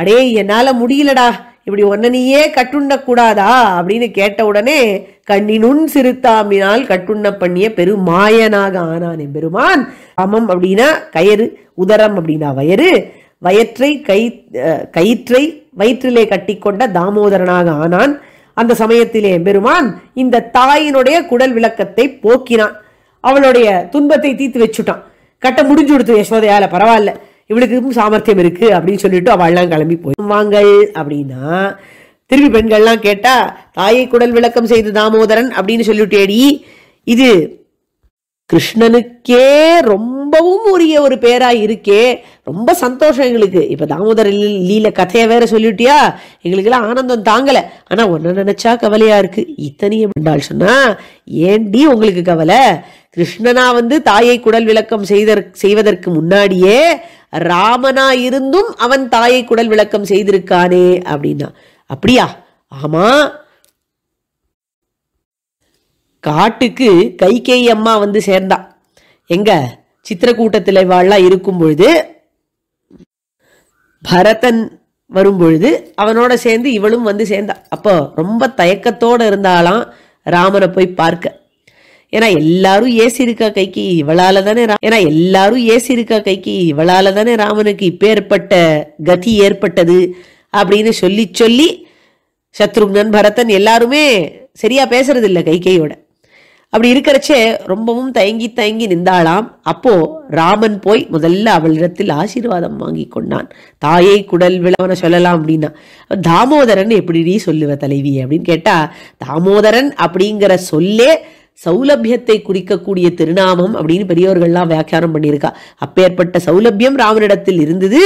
அடே என்னால் முடியலடா இப்படி ஒன்னனியே கட்டுண்ணக்கூடாதா கூடாதா அப்படின்னு கேட்ட உடனே கண்ணினுன் சிறுத்தாமினால் கட்டுண்ண பண்ணிய பெருமாயனாக ஆனான் பெருமான் சமம் அப்படின்னா கயறு உதரம் அப்படின்னா வயறு வயற்றை கை கயிற்றை வயிற்றிலே கட்டிக்கொண்ட தாமோதரனாக ஆனான் அந்த சமயத்திலே பெருமான் இந்த தாயினுடைய குடல் விளக்கத்தை போக்கினான் அவளுடைய துன்பத்தை தீர்த்து வச்சுட்டான் கட்ட முடிஞ்சு கொடுத்து யசோதையால பரவாயில்ல இவளுக்கு சாமர்த்தியம் இருக்கு அப்படின்னு சொல்லிட்டு அவள் எல்லாம் கிளம்பி போய் வாங்கள் அப்படின்னா திரும்பி பெண்கள்லாம் கேட்டா தாயை குடல் விளக்கம் செய்த தாமோதரன் அப்படின்னு சொல்லிட்டு ஏடி இது கிருஷ்ணனுக்கே ரொம்பவும் உரிய ஒரு பேரா இருக்கே ரொம்ப சந்தோஷம் எங்களுக்கு இப்போ தாமோதர லீல கதையை வேற சொல்லிட்டியா எங்களுக்கெல்லாம் ஆனந்தம் தாங்கலை ஆனால் ஒன்று நினச்சா கவலையாக இருக்கு இத்தனையும் என்றால் சொன்னால் ஏண்டி உங்களுக்கு கவலை கிருஷ்ணனா வந்து தாயை குடல் விளக்கம் செய்தற் செய்வதற்கு முன்னாடியே ராமனா இருந்தும் அவன் தாயை குடல் விளக்கம் செய்திருக்கானே அப்படின்னா அப்படியா ஆமா காட்டுக்கு கைகேயி அம்மா வந்து சேர்ந்தா எங்க சித்திரக்கூட்டத்தில் வாழலாம் இருக்கும் பொழுது பரதன் வரும்பொழுது அவனோட சேர்ந்து இவளும் வந்து சேர்ந்தா அப்போ ரொம்ப தயக்கத்தோடு இருந்தாலாம் ராமனை போய் பார்க்க ஏன்னா எல்லாரும் ஏசி இருக்கா கைக்கு இவளால தானே ஏன்னா எல்லாரும் ஏசி இருக்கா கைக்கு இவளால தானே ராமனுக்கு இப்பேற்பட்ட கதி ஏற்பட்டது அப்படின்னு சொல்லி சொல்லி சத்ருக்னன் பரதன் எல்லாருமே சரியா பேசுறது இல்லை கைகையோட அப்படி இருக்கிறச்சே ரொம்பவும் தயங்கி தயங்கி நின்றாளாம் அப்போ ராமன் போய் முதல்ல அவளிடத்தில் ஆசீர்வாதம் வாங்கி கொண்டான் தாயை குடல் விழாவன சொல்லலாம் அப்படின்னா தாமோதரன் எப்படி சொல்லுவ தலைவி அப்படின்னு கேட்டா தாமோதரன் அப்படிங்கிற சொல்லே சௌலபியத்தை குறிக்கக்கூடிய திருநாமம் அப்படின்னு பெரியவர்கள்லாம் வியாக்கியானம் பண்ணியிருக்கா அப்பேற்பட்ட சௌலபியம் ராமனிடத்தில் இருந்தது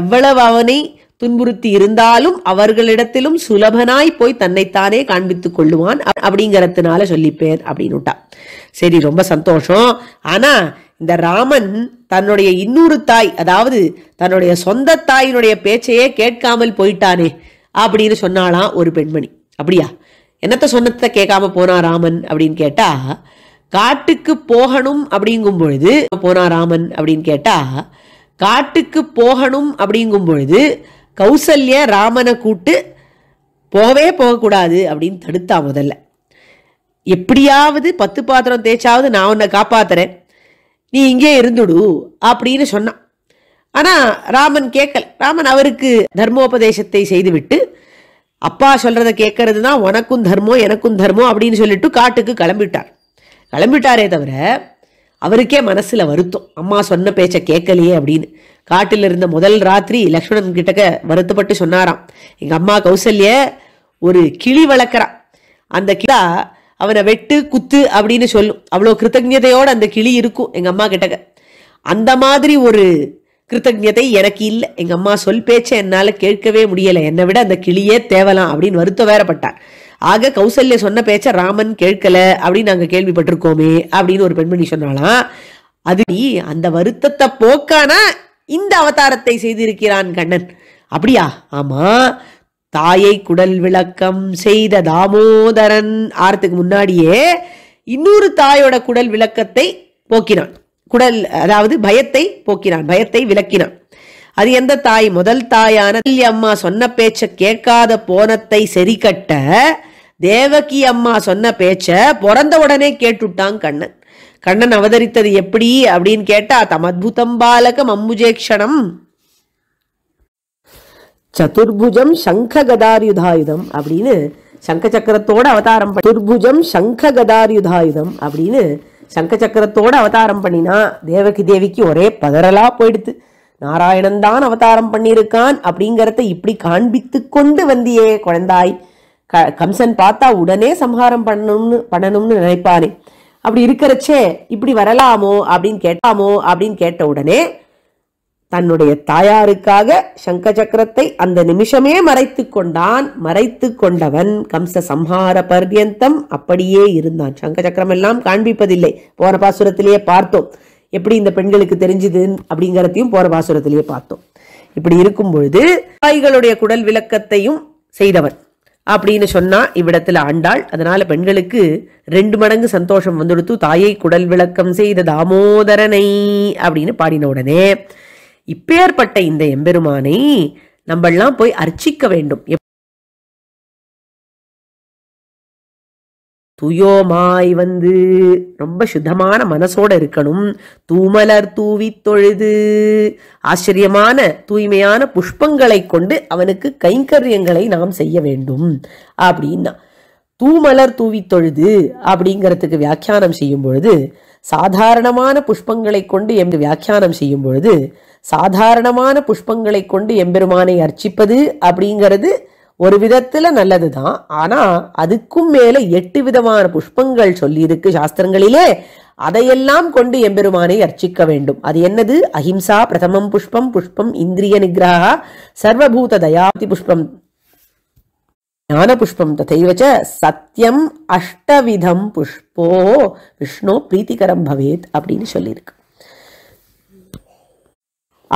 எவ்வளவு அவனை துன்புறுத்தி இருந்தாலும் அவர்களிடத்திலும் சுலபனாய் போய் தன்னைத்தானே காண்பித்துக் கொள்ளுவான் அப்படிங்கறதுனால சொல்லிப்பேன் அப்படின்னுட்டா சரி ரொம்ப சந்தோஷம் ஆனா இந்த ராமன் தன்னுடைய இன்னொரு தாய் அதாவது தன்னுடைய சொந்த தாயினுடைய பேச்சையே கேட்காமல் போயிட்டானே அப்படின்னு சொன்னாலாம் ஒரு பெண்மணி அப்படியா என்னத்த சொன்னத்தை கேட்காம போனா ராமன் அப்படின்னு கேட்டா காட்டுக்கு போகணும் அப்படிங்கும் பொழுது போனா ராமன் அப்படின்னு கேட்டா காட்டுக்கு போகணும் அப்படிங்கும் பொழுது கௌசல்ய ராமனை கூட்டு போகவே போகக்கூடாது அப்படின்னு தடுத்தா முதல்ல எப்படியாவது பத்து பாத்திரம் தேய்ச்சாவது நான் உன்னை காப்பாத்துறேன் நீ இங்கே இருந்துடு அப்படின்னு சொன்னான் ஆனால் ராமன் கேட்கல ராமன் அவருக்கு தர்மோபதேசத்தை செய்துவிட்டு அப்பா சொல்கிறத கேட்கறது தான் உனக்கும் தர்மம் எனக்கும் தர்மம் அப்படின்னு சொல்லிட்டு காட்டுக்கு கிளம்பிட்டார் கிளம்பிட்டாரே தவிர அவருக்கே மனசில் வருத்தம் அம்மா சொன்ன பேச்சை கேட்கலையே அப்படின்னு காட்டில் இருந்த முதல் ராத்திரி லக்ஷ்மணன் கிட்டக்க வருத்தப்பட்டு சொன்னாராம் எங்க அம்மா கௌசல்ய ஒரு கிளி வளர்க்குறான் அந்த கிளா அவனை வெட்டு குத்து அப்படின்னு சொல்லும் அவ்வளோ கிருத்தஜதையோடு அந்த கிளி இருக்கும் எங்கள் அம்மா கிட்டக்க அந்த மாதிரி ஒரு கிருத்தஜதை எனக்கு இல்லை எங்கள் அம்மா சொல் பேச்சை என்னால் கேட்கவே முடியலை என்னை விட அந்த கிளியே தேவலாம் அப்படின்னு வருத்தம் வேறப்பட்டார் ஆக கௌசல்ய சொன்ன பேச்சை ராமன் கேட்கல அப்படின்னு நாங்கள் கேள்விப்பட்டிருக்கோமே அப்படின்னு ஒரு பெண்மணி சொன்னாலாம் அது அந்த வருத்தத்தை போக்கானா இந்த அவதாரத்தை செய்திருக்கிறான் கண்ணன் அப்படியா ஆமா தாயை குடல் விளக்கம் செய்த தாமோதரன் ஆரத்துக்கு முன்னாடியே இன்னொரு தாயோட குடல் விளக்கத்தை போக்கினான் குடல் அதாவது பயத்தை போக்கினான் பயத்தை விளக்கினான் அது எந்த தாய் முதல் தாயான அம்மா சொன்ன பேச்ச கேட்காத போனத்தை சரி கட்ட தேவகி அம்மா சொன்ன பேச்ச பிறந்த உடனே கேட்டுட்டான் கண்ணன் கண்ணன் அவதரித்தது எப்படி அப்படின்னு கேட்டா தமத்புதம் பாலகம் கஷணம் சதுர்புஜம் சங்க கதாரியுதாயுதம் அப்படின்னு சங்க சக்கரத்தோட அவதாரம் சதுர்புஜம் சங்க கதாரியுதாயுதம் அப்படின்னு சங்க சக்கரத்தோட அவதாரம் பண்ணினா தேவகி தேவிக்கு ஒரே பதறலா போயிடுது நாராயணன் தான் அவதாரம் பண்ணியிருக்கான் அப்படிங்கிறத இப்படி காண்பித்து கொண்டு வந்தியே குழந்தாய் கம்சன் பார்த்தா உடனே சம்ஹாரம் பண்ணணும்னு பண்ணணும்னு நினைப்பானே அப்படி இருக்கிறச்சே இப்படி வரலாமோ அப்படின்னு கேட்டாமோ அப்படின்னு கேட்ட உடனே தன்னுடைய தாயாருக்காக சங்க சக்கரத்தை அந்த நிமிஷமே மறைத்து கொண்டான் மறைத்து கொண்டவன் கம்ச சம்ஹார பர்யந்தம் அப்படியே இருந்தான் சங்க சக்கரம் எல்லாம் காண்பிப்பதில்லை போற பாசுரத்திலேயே பார்த்தோம் எப்படி இந்த பெண்களுக்கு தெரிஞ்சது அப்படிங்கிறதையும் போற பாசுரத்திலேயே பார்த்தோம் இப்படி இருக்கும் பொழுது தாய்களுடைய குடல் விளக்கத்தையும் செய்தவன் அப்படின்னு சொன்னா இவ்விடத்துல ஆண்டாள் அதனால பெண்களுக்கு ரெண்டு மடங்கு சந்தோஷம் வந்துடுத்து தாயை குடல் விளக்கம் செய்த தாமோதரனை அப்படின்னு பாடின உடனே இப்பேற்பட்ட இந்த எம்பெருமானை நம்மெல்லாம் போய் அர்ச்சிக்க வேண்டும் துயோமாய் வந்து ரொம்ப சுத்தமான மனசோட இருக்கணும் தூமலர் தூவி தொழுது ஆச்சரியமான தூய்மையான புஷ்பங்களை கொண்டு அவனுக்கு கைங்கரியங்களை நாம் செய்ய வேண்டும் அப்படின்னா தூமலர் தூவி தொழுது அப்படிங்கிறதுக்கு வியாக்கியானம் செய்யும் பொழுது சாதாரணமான புஷ்பங்களை கொண்டு எம் வியாக்கியானம் செய்யும் பொழுது சாதாரணமான புஷ்பங்களை கொண்டு எம்பெருமானை அர்ச்சிப்பது அப்படிங்கிறது ஒரு விதத்தில் நல்லது தான் ஆனால் அதுக்கும் மேலே எட்டு விதமான புஷ்பங்கள் சொல்லியிருக்கு சாஸ்திரங்களிலே அதையெல்லாம் கொண்டு எம்பெருமானை அர்ச்சிக்க வேண்டும் அது என்னது அஹிம்சா பிரதமம் புஷ்பம் புஷ்பம் இந்திரிய நிகிரகா சர்வபூத தயாப்தி புஷ்பம் ஞான புஷ்பம் ததைவச்ச சத்தியம் அஷ்டவிதம் புஷ்போ விஷ்ணு பிரீத்திகரம் பவேத் அப்படின்னு சொல்லியிருக்கு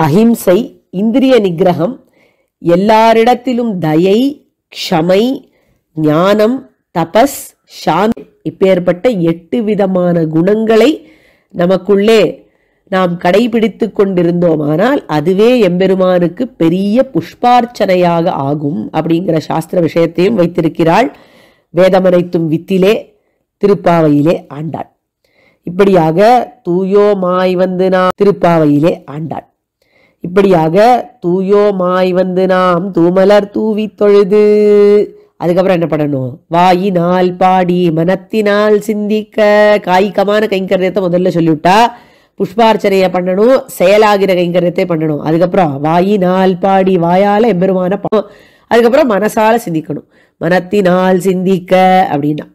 அஹிம்சை இந்திரிய நிகிரகம் எல்லாரிடத்திலும் தயை க்ஷமை ஞானம் தபஸ் சாந்தி இப்பேற்பட்ட எட்டு விதமான குணங்களை நமக்குள்ளே நாம் கடைபிடித்து கொண்டிருந்தோமானால் அதுவே எம்பெருமானுக்கு பெரிய புஷ்பார்ச்சனையாக ஆகும் அப்படிங்கிற சாஸ்திர விஷயத்தையும் வைத்திருக்கிறாள் வேதமனைத்தும் வித்திலே திருப்பாவையிலே ஆண்டாள் இப்படியாக தூயோமாய் வந்து நான் திருப்பாவையிலே ஆண்டாள் இப்படியாக தூயோமாய் வந்து நாம் தூமலர் தூவி தொழுது அதுக்கப்புறம் என்ன பண்ணணும் வாயினால் பாடி மனத்தினால் சிந்திக்க காய்கமான கைங்கரியத்தை முதல்ல சொல்லிவிட்டா புஷ்பார்ச்சனையை பண்ணணும் செயலாகிற கைங்கரியத்தை பண்ணணும் அதுக்கப்புறம் வாயினால் பாடி வாயால் எம்பெருமான அதுக்கப்புறம் மனசால சிந்திக்கணும் மனத்தினால் சிந்திக்க அப்படின்னா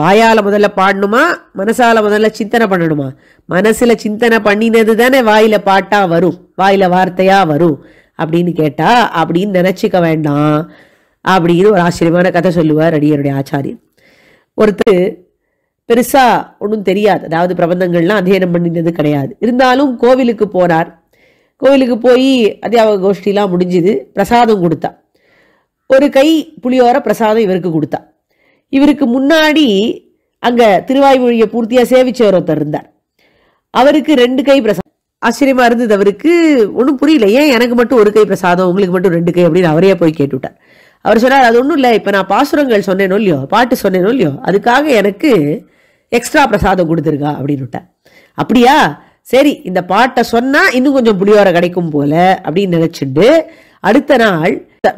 வாயால் முதல்ல பாடணுமா மனசால முதல்ல சிந்தனை பண்ணணுமா மனசில் சிந்தனை பண்ணினது தானே வாயில் பாட்டா வரும் வாயில வார்த்தையா வரும் அப்படின்னு கேட்டா அப்படின்னு நினைச்சிக்க வேண்டாம் அப்படின்னு ஒரு ஆச்சரியமான கதை சொல்லுவார் அடியருடைய ஆச்சாரியர் ஒருத்தர் பெருசா ஒன்றும் தெரியாது அதாவது பிரபந்தங்கள்லாம் அத்தியனம் பண்ணினது கிடையாது இருந்தாலும் கோவிலுக்கு போனார் கோவிலுக்கு போய் அத்தியாவ கோஷ்டிலாம் முடிஞ்சுது பிரசாதம் கொடுத்தா ஒரு கை புளியோர பிரசாதம் இவருக்கு கொடுத்தா இவருக்கு முன்னாடி அங்கே திருவாய்மொழியை பூர்த்தியாக சேவிச்சவர் ஒருத்தர் இருந்தார் அவருக்கு ரெண்டு கை பிரசாதம் ஆச்சரியமா இருந்தது அவருக்கு ஒன்றும் புரியல ஏன் எனக்கு மட்டும் ஒரு கை பிரசாதம் உங்களுக்கு மட்டும் ரெண்டு கை அப்படின்னு அவரே போய் கேட்டுவிட்டார் அவர் சொன்னார் அது ஒன்றும் இல்லை இப்போ நான் பாசுரங்கள் சொன்னேனோ இல்லையோ பாட்டு சொன்னேனோ இல்லையோ அதுக்காக எனக்கு எக்ஸ்ட்ரா பிரசாதம் கொடுத்துருக்கா அப்படின்னு விட்டேன் அப்படியா சரி இந்த பாட்டை சொன்னால் இன்னும் கொஞ்சம் புளியோரை கிடைக்கும் போல அப்படின்னு நினச்சிண்டு அடுத்த நாள்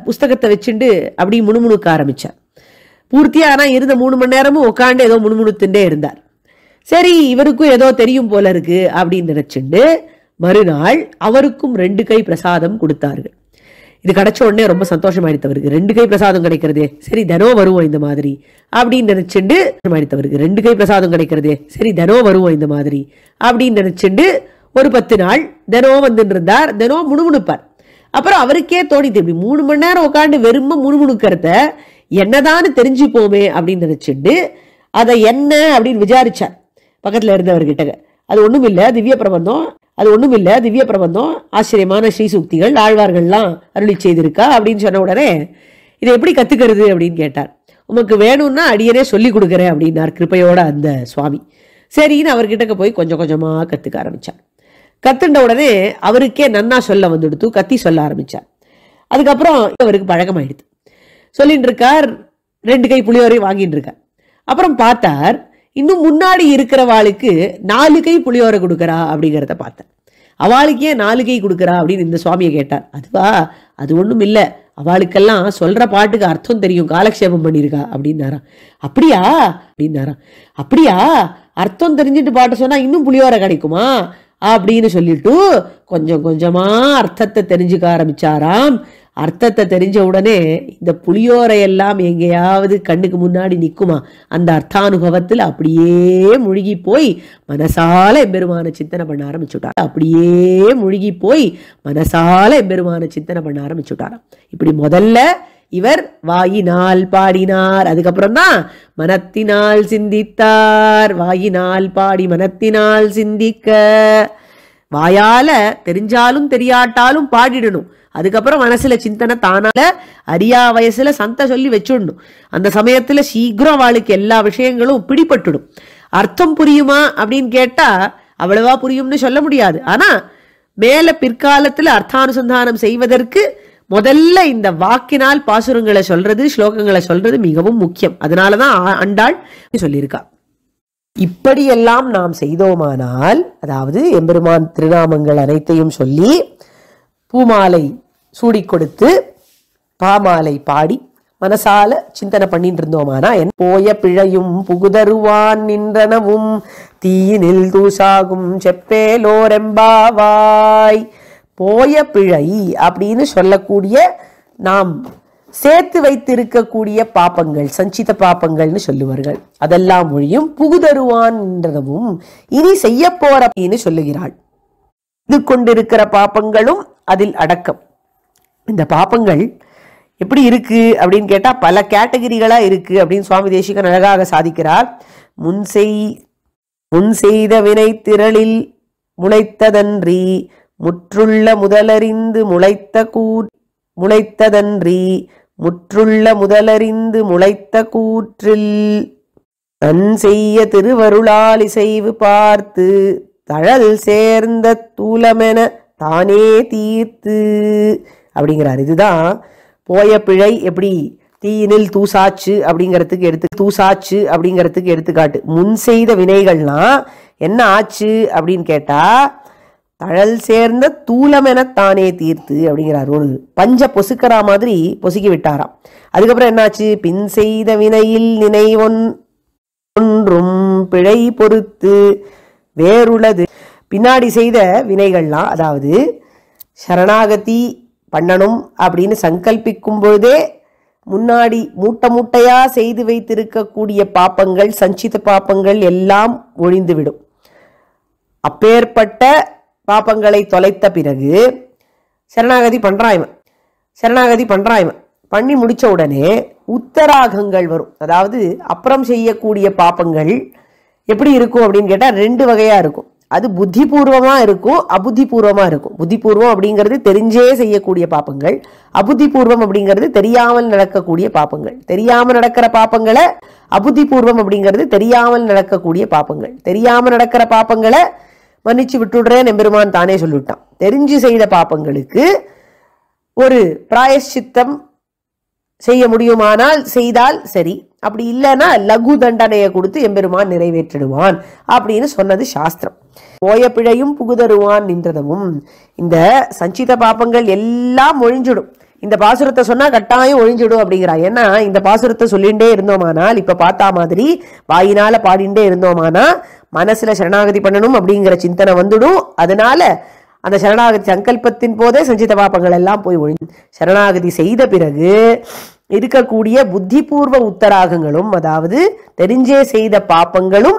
புஸ்தகத்தை வச்சுண்டு அப்படி முணுமுணுக்க ஆரம்பித்தேன் பூர்த்தியாக ஆனால் இருந்த மூணு மணி நேரமும் உட்காந்து ஏதோ முணுமுணுத்துட்டே இருந்தார் சரி இவருக்கும் ஏதோ தெரியும் போல இருக்கு அப்படின்னு நினச்சிண்டு மறுநாள் அவருக்கும் ரெண்டு கை பிரசாதம் கொடுத்தார்கள் இது கிடைச்ச உடனே ரொம்ப அடித்தவருக்கு ரெண்டு கை பிரசாதம் கிடைக்கிறதே சரி தினம் வருவோம் இந்த மாதிரி அப்படின்னு நினைச்சுண்டு அடித்தவருக்கு ரெண்டு கை பிரசாதம் கிடைக்கிறதே சரி தினம் வருவோம் இந்த மாதிரி அப்படின்னு நினைச்சுண்டு ஒரு பத்து நாள் தினம் வந்துட்டு இருந்தார் தினம் முணுமுணுப்பார் அப்புறம் அவருக்கே தோணி இப்படி மூணு மணி நேரம் உட்காந்து வெறும முணுமுணுக்கிறத என்னதான்னு தெரிஞ்சுப்போமே அப்படின்னு நினைச்சுட்டு அதை என்ன அப்படின்னு விசாரிச்சார் பக்கத்தில் இருந்தவர்கிட்ட அது ஒன்றும் இல்லை திவ்ய பிரபந்தம் அது ஒன்றும் இல்லை திவ்ய பிரபந்தம் ஆச்சரியமான ஸ்ரீ சுக்திகள் ஆழ்வார்கள்லாம் அருளி செய்திருக்கா அப்படின்னு சொன்ன உடனே இதை எப்படி கத்துக்கிறது அப்படின்னு கேட்டார் உமக்கு வேணும்னா அடியனே சொல்லி கொடுக்குறேன் அப்படின்னார் கிருப்பையோட அந்த சுவாமி சரின்னு அவர்கிட்ட போய் கொஞ்சம் கொஞ்சமாக கற்றுக்க ஆரம்பித்தார் கத்துண்ட உடனே அவருக்கே நன்னா சொல்ல வந்துடுத்து கத்தி சொல்ல ஆரம்பித்தார் அதுக்கப்புறம் அவருக்கு பழக்கமாயிடுது சொல்லிட்டு இருக்கார் ரெண்டு கை புளியோரையும் வாங்கிட்டு இருக்கார் அப்புறம் பார்த்தார் இன்னும் முன்னாடி இருக்கிறவாளுக்கு நாலு கை புளியோரை கொடுக்குறா அப்படிங்கிறத பார்த்தேன் அவளுக்கு ஏன் நாலு கை கொடுக்குறா அப்படின்னு இந்த சுவாமியை கேட்டார் அதுவா அது ஒன்றும் இல்லை அவளுக்கெல்லாம் சொல்கிற பாட்டுக்கு அர்த்தம் தெரியும் காலக்ஷேபம் பண்ணியிருக்கா அப்படின்னாராம் அப்படியா அப்படின்னாராம் அப்படியா அர்த்தம் தெரிஞ்சுட்டு பாட்டு சொன்னால் இன்னும் புளியோரை கிடைக்குமா அப்படின்னு சொல்லிட்டு கொஞ்சம் கொஞ்சமாக அர்த்தத்தை தெரிஞ்சுக்க ஆரம்பிச்சாராம் அர்த்தத்தை தெரிஞ்ச உடனே இந்த புளியோரை எல்லாம் எங்கேயாவது கண்ணுக்கு முன்னாடி நிற்குமா அந்த அர்த்தானுபவத்தில் அப்படியே முழுகி போய் மனசால எம்பெருமான சிந்தனை பண்ண ஆரம்பிச்சுட்டாரா அப்படியே முழுகி போய் மனசால எம்பெருமான சிந்தனை பண்ண ஆரம்பிச்சுட்டாராம் இப்படி முதல்ல இவர் வாயினால் பாடினார் அதுக்கப்புறம் தான் மனத்தினால் சிந்தித்தார் வாயினால் பாடி மனத்தினால் சிந்திக்க வாயால தெரிஞ்சாலும் தெரியாட்டாலும் பாடிடணும் அதுக்கப்புறம் மனசுல சிந்தனை தானால அரியா வயசுல சந்தை சொல்லி வச்சுடணும் அந்த சமயத்துல சீக்கிரம் அவளுக்கு எல்லா விஷயங்களும் பிடிபட்டுடும் அர்த்தம் புரியுமா அப்படின்னு கேட்டா அவ்வளவா புரியும்னு சொல்ல முடியாது ஆனா மேல பிற்காலத்துல அர்த்தானுசந்தானம் செய்வதற்கு முதல்ல இந்த வாக்கினால் பாசுரங்களை சொல்றது ஸ்லோகங்களை சொல்றது மிகவும் முக்கியம் அதனாலதான் அண்டாள் சொல்லியிருக்கா இப்படியெல்லாம் நாம் செய்தோமானால் அதாவது எம்பெருமான் திருநாமங்கள் அனைத்தையும் சொல்லி பூமாலை சூடி கொடுத்து பாமாலை பாடி மனசால சிந்தனை பண்ணிட்டு இருந்தோமானா என் போய பிழையும் புகுதருவான் நின்றனவும் தீயினில் தூசாகும் செப்பேலோரெம்பாவாய் போய பிழை அப்படின்னு சொல்லக்கூடிய நாம் சேர்த்து வைத்திருக்கக்கூடிய பாப்பங்கள் சஞ்சித பாப்பங்கள்னு சொல்லுவார்கள் அதெல்லாம் மொழியும் புகுதருவான்றதும் இனி செய்ய போறன்னு சொல்லுகிறாள் இது கொண்டிருக்கிற பாப்பங்களும் அதில் அடக்கம் இந்த பாப்பங்கள் எப்படி இருக்கு அப்படின்னு கேட்டால் பல கேட்டகிரிகளாக இருக்கு அப்படின்னு சுவாமி தேசிகன் அழகாக சாதிக்கிறார் முன் செய் முன் செய்த வினை திரளில் முளைத்ததன்றி முற்றுள்ள முதலறிந்து முளைத்த கூ முளைத்ததன்றி முற்றுள்ள முதலறிந்து முளைத்த கூற்றில் தன் செய்ய திருவருளால் இசைவு பார்த்து தழல் சேர்ந்த தூலமென தானே தீர்த்து அப்படிங்கிறார் இதுதான் போய பிழை எப்படி தீயினில் தூசாச்சு அப்படிங்கிறதுக்கு எடுத்து தூசாச்சு அப்படிங்கிறதுக்கு எடுத்துக்காட்டு முன் செய்த வினைகள்லாம் என்ன ஆச்சு அப்படின்னு கேட்டால் தழல் சேர்ந்த தூளமென தானே தீர்த்து அப்படிங்கிறார் ஒரு பஞ்ச பொசுக்கரா மாதிரி பொசுக்கி விட்டாராம் அதுக்கப்புறம் என்னாச்சு பின் செய்த வினையில் நினைவொன் ஒன்றும் பிழை பொறுத்து வேறுள்ளது பின்னாடி செய்த வினைகள்லாம் அதாவது சரணாகதி பண்ணணும் அப்படின்னு சங்கல்பிக்கும் பொழுதே முன்னாடி மூட்டை மூட்டையாக செய்து வைத்திருக்கக்கூடிய பாப்பங்கள் சஞ்சித பாப்பங்கள் எல்லாம் ஒழிந்துவிடும் அப்பேற்பட்ட பாப்பங்களை தொலைத்த பிறகு சரணாகதி பண்ணுறான் சரணாகதி பண்ணுறான் பண்ணி முடித்த உடனே உத்தராகங்கள் வரும் அதாவது அப்புறம் செய்யக்கூடிய பாப்பங்கள் எப்படி இருக்கும் அப்படின்னு கேட்டால் ரெண்டு வகையாக இருக்கும் அது புத்திபூர்வமாக இருக்கும் அபுத்திபூர்வமாக இருக்கும் புத்திபூர்வம் அப்படிங்கிறது தெரிஞ்சே செய்யக்கூடிய பாப்பங்கள் அபுத்திபூர்வம் அப்படிங்கிறது தெரியாமல் நடக்கக்கூடிய பாப்பங்கள் தெரியாமல் நடக்கிற பாப்பங்களை அபுத்திபூர்வம் அப்படிங்கிறது தெரியாமல் நடக்கக்கூடிய பாப்பங்கள் தெரியாமல் நடக்கிற பாப்பங்களை மன்னிச்சு விட்டுடுறேன் எம்பெருமான் தானே சொல்லிவிட்டான் தெரிஞ்சு செய்த பாப்பங்களுக்கு ஒரு பிராயஷ்சித்தம் செய்ய முடியுமானால் செய்தால் சரி அப்படி இல்லைன்னா லகு தண்டனையை கொடுத்து எம்பெருமான் நிறைவேற்றிடுவான் அப்படின்னு சொன்னது சாஸ்திரம் போய பிழையும் புகுதருவான் நின்றதமும் இந்த சஞ்சித பாப்பங்கள் எல்லாம் ஒழிஞ்சிடும் இந்த பாசுரத்தை சொன்னா கட்டாயம் ஒழிஞ்சிடும் அப்படிங்கிறா ஏன்னா இந்த பாசுரத்தை சொல்லிகிட்டே இருந்தோமானால் இப்ப பார்த்தா மாதிரி வாயினால பாடிண்டே இருந்தோமானா மனசில் சரணாகதி பண்ணணும் அப்படிங்கிற சிந்தனை வந்துடும் அதனால அந்த சரணாகதி சங்கல்பத்தின் போதே சஞ்சித பாபங்கள் எல்லாம் போய் ஒழி சரணாகதி செய்த பிறகு இருக்கக்கூடிய புத்திபூர்வ உத்தராகங்களும் அதாவது தெரிஞ்சே செய்த பாப்பங்களும்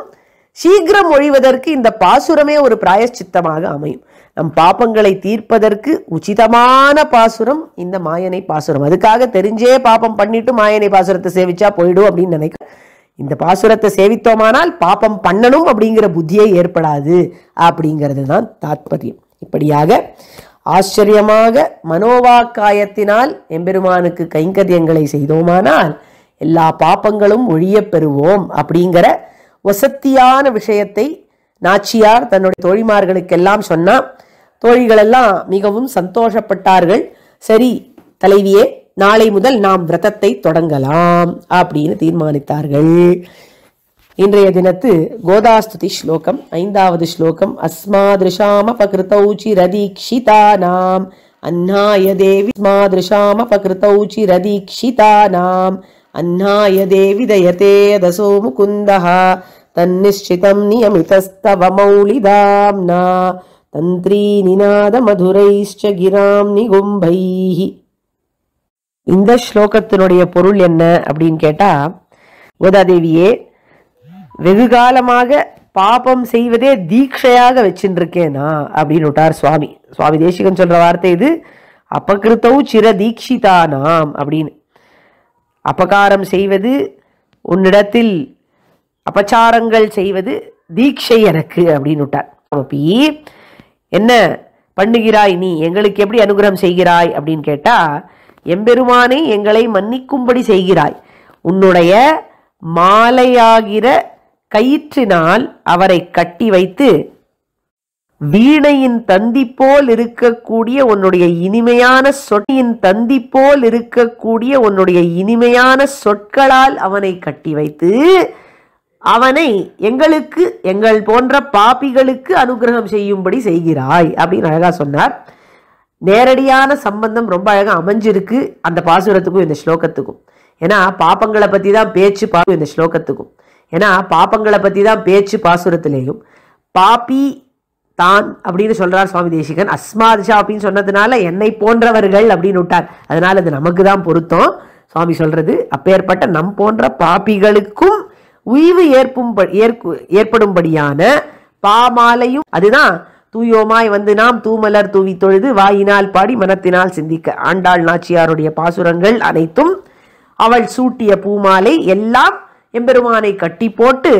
சீக்கிரம் ஒழிவதற்கு இந்த பாசுரமே ஒரு பிராயச்சித்தமாக அமையும் நம் பாப்பங்களை தீர்ப்பதற்கு உச்சிதமான பாசுரம் இந்த மாயனை பாசுரம் அதுக்காக தெரிஞ்சே பாப்பம் பண்ணிட்டு மாயனை பாசுரத்தை சேவிச்சா போயிடும் அப்படின்னு நினைக்க இந்த பாசுரத்தை சேவித்தோமானால் பாப்பம் பண்ணணும் அப்படிங்கிற புத்தியே ஏற்படாது அப்படிங்கிறது தான் தாத்பரியம் இப்படியாக ஆச்சரியமாக மனோவாக்காயத்தினால் எம்பெருமானுக்கு கைங்கரியங்களை செய்தோமானால் எல்லா பாப்பங்களும் ஒழிய பெறுவோம் அப்படிங்கிற வசத்தியான விஷயத்தை நாச்சியார் தன்னுடைய தோழிமார்களுக்கெல்லாம் சொன்னால் தோழிகளெல்லாம் மிகவும் சந்தோஷப்பட்டார்கள் சரி தலைவியே நாளை முதல் நாம் விரதத்தை தொடங்கலாம் அப்படின்னு தீர்மானித்தார்கள் இன்றைய தினத்து கோதாஸ்துதி ஸ்லோகம் ஐந்தாவது ஸ்லோகம் அஸ்மாதிருஷாம நாம் அன்னாய தேவி ரதீக்ஷிதா நாம் அன்னாய தேவி தயதே தசோ முகுந்தஹ தன்னிஷ்டிதம் நியமிதஸ்தவ மௌலிதாம்னா தந்திரீ நிநாத மதுரைஷ்ச கிராம் நிகும்பைஹி இந்த ஸ்லோகத்தினுடைய பொருள் என்ன அப்படின்னு கேட்டா கோதாதேவியே வெகு காலமாக பாபம் செய்வதே தீட்சையாக வச்சுருக்கேனா அப்படின்னு விட்டார் சுவாமி சுவாமி தேசிகன் சொல்ற வார்த்தை இது அபகிருத்தௌ சிர தீட்சிதானாம் அப்படின்னு அபகாரம் செய்வது உன்னிடத்தில் அபச்சாரங்கள் செய்வது தீட்சை எனக்கு அப்படின்னு விட்டார் என்ன பண்ணுகிறாய் நீ எங்களுக்கு எப்படி அனுகிரகம் செய்கிறாய் அப்படின்னு கேட்டால் எம்பெருமானே எங்களை மன்னிக்கும்படி செய்கிறாய் உன்னுடைய மாலையாகிற கயிற்றினால் அவரை கட்டி வைத்து வீணையின் தந்தி போல் இருக்கக்கூடிய உன்னுடைய இனிமையான சொட்டியின் தந்தி போல் இருக்கக்கூடிய உன்னுடைய இனிமையான சொற்களால் அவனை கட்டி வைத்து அவனை எங்களுக்கு எங்கள் போன்ற பாப்பிகளுக்கு அனுகிரகம் செய்யும்படி செய்கிறாய் அப்படின்னு அழகா சொன்னார் நேரடியான சம்பந்தம் ரொம்ப அழகாக அமைஞ்சிருக்கு அந்த பாசுரத்துக்கும் இந்த ஸ்லோகத்துக்கும் ஏன்னா பாப்பங்களை பற்றி தான் பேச்சு பா இந்த ஸ்லோகத்துக்கும் ஏன்னா பாப்பங்களை பற்றி தான் பேச்சு பாசுரத்திலேயும் பாப்பி தான் அப்படின்னு சொல்கிறார் சுவாமி தேசிகன் அஸ்மாத் அப்படின்னு சொன்னதுனால என்னை போன்றவர்கள் அப்படின்னு விட்டார் அதனால் அது நமக்கு தான் பொருத்தம் சுவாமி சொல்கிறது அப்பேற்பட்ட நம் போன்ற பாப்பிகளுக்கும் உய்வு ஏற்பும் ஏற்படும்படியான பாமாலையும் அதுதான் தூயோமாய் வந்து நாம் தூமலர் தூவி தொழுது வாயினால் பாடி மனத்தினால் சிந்திக்க ஆண்டாள் நாச்சியாருடைய பாசுரங்கள் அனைத்தும் அவள் சூட்டிய பூமாலை எல்லாம் எம்பெருமானை கட்டி போட்டு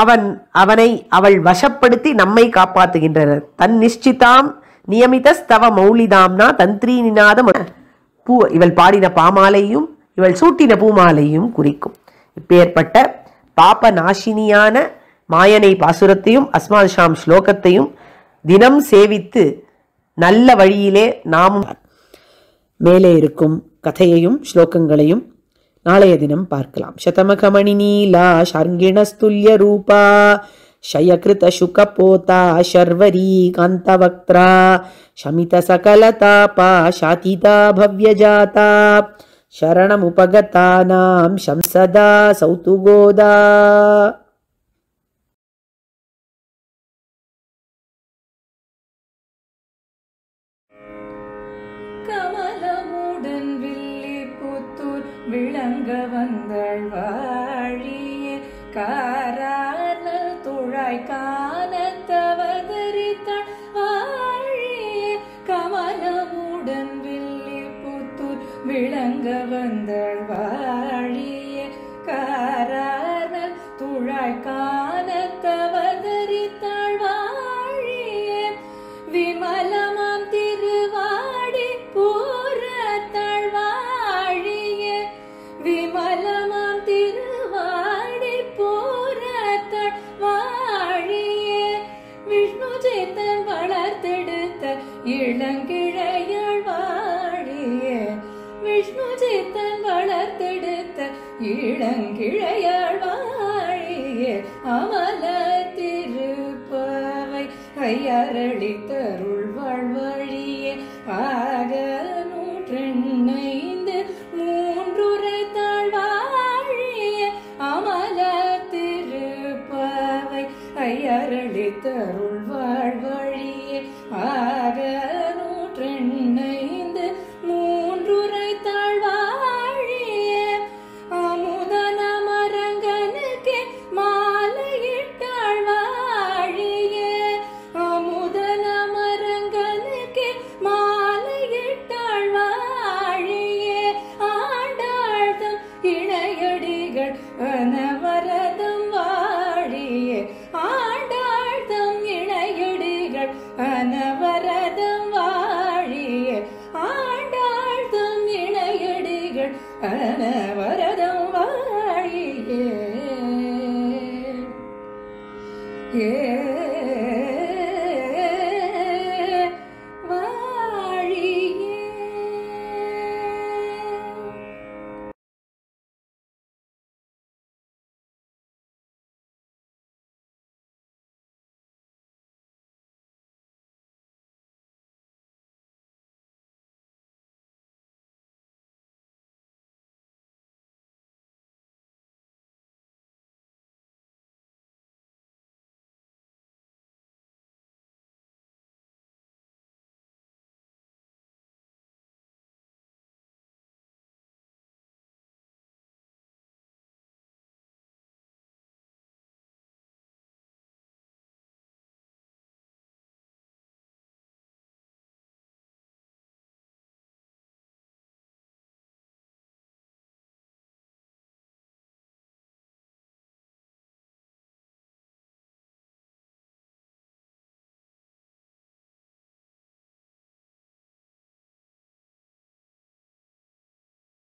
அவன் அவனை அவள் வசப்படுத்தி நம்மை காப்பாத்துகின்றனர் தன் நிஷ்டிதாம் நியமித ஸ்தவ மௌலிதாம்னா தந்திரி நிநாதம் பூ இவள் பாடின பாமாலையும் இவள் சூட்டின பூமாலையும் குறிக்கும் இப்பேற்பட்ட பாப நாசினியான மாயனை பாசுரத்தையும் அஸ்மாத் ஷாம் ஸ்லோகத்தையும் தினம் சேவித்து நல்ல வழியிலே நாமும் மேலே இருக்கும் கதையையும் ஸ்லோகங்களையும் நாளைய தினம் பார்க்கலாம் சதமகமணி நீலா ஷர்கிணஸ்துல்ய ரூபா शयकृत शुकपोता शर्वरी कान्तवक्त्रा शमितसकलतापा शातिता भव्यजाता शरणमुपगतानां சம்சதா சௌதுகோதா இளங்கிழையாழியே அமல திருப்பவை கையரளி தருள் வாழ்வழியே ஆக நூற்றெண்ணைந்து மூன்றுரை தாழ்வாழியே அமல திருப்பவை கையரளி தருள்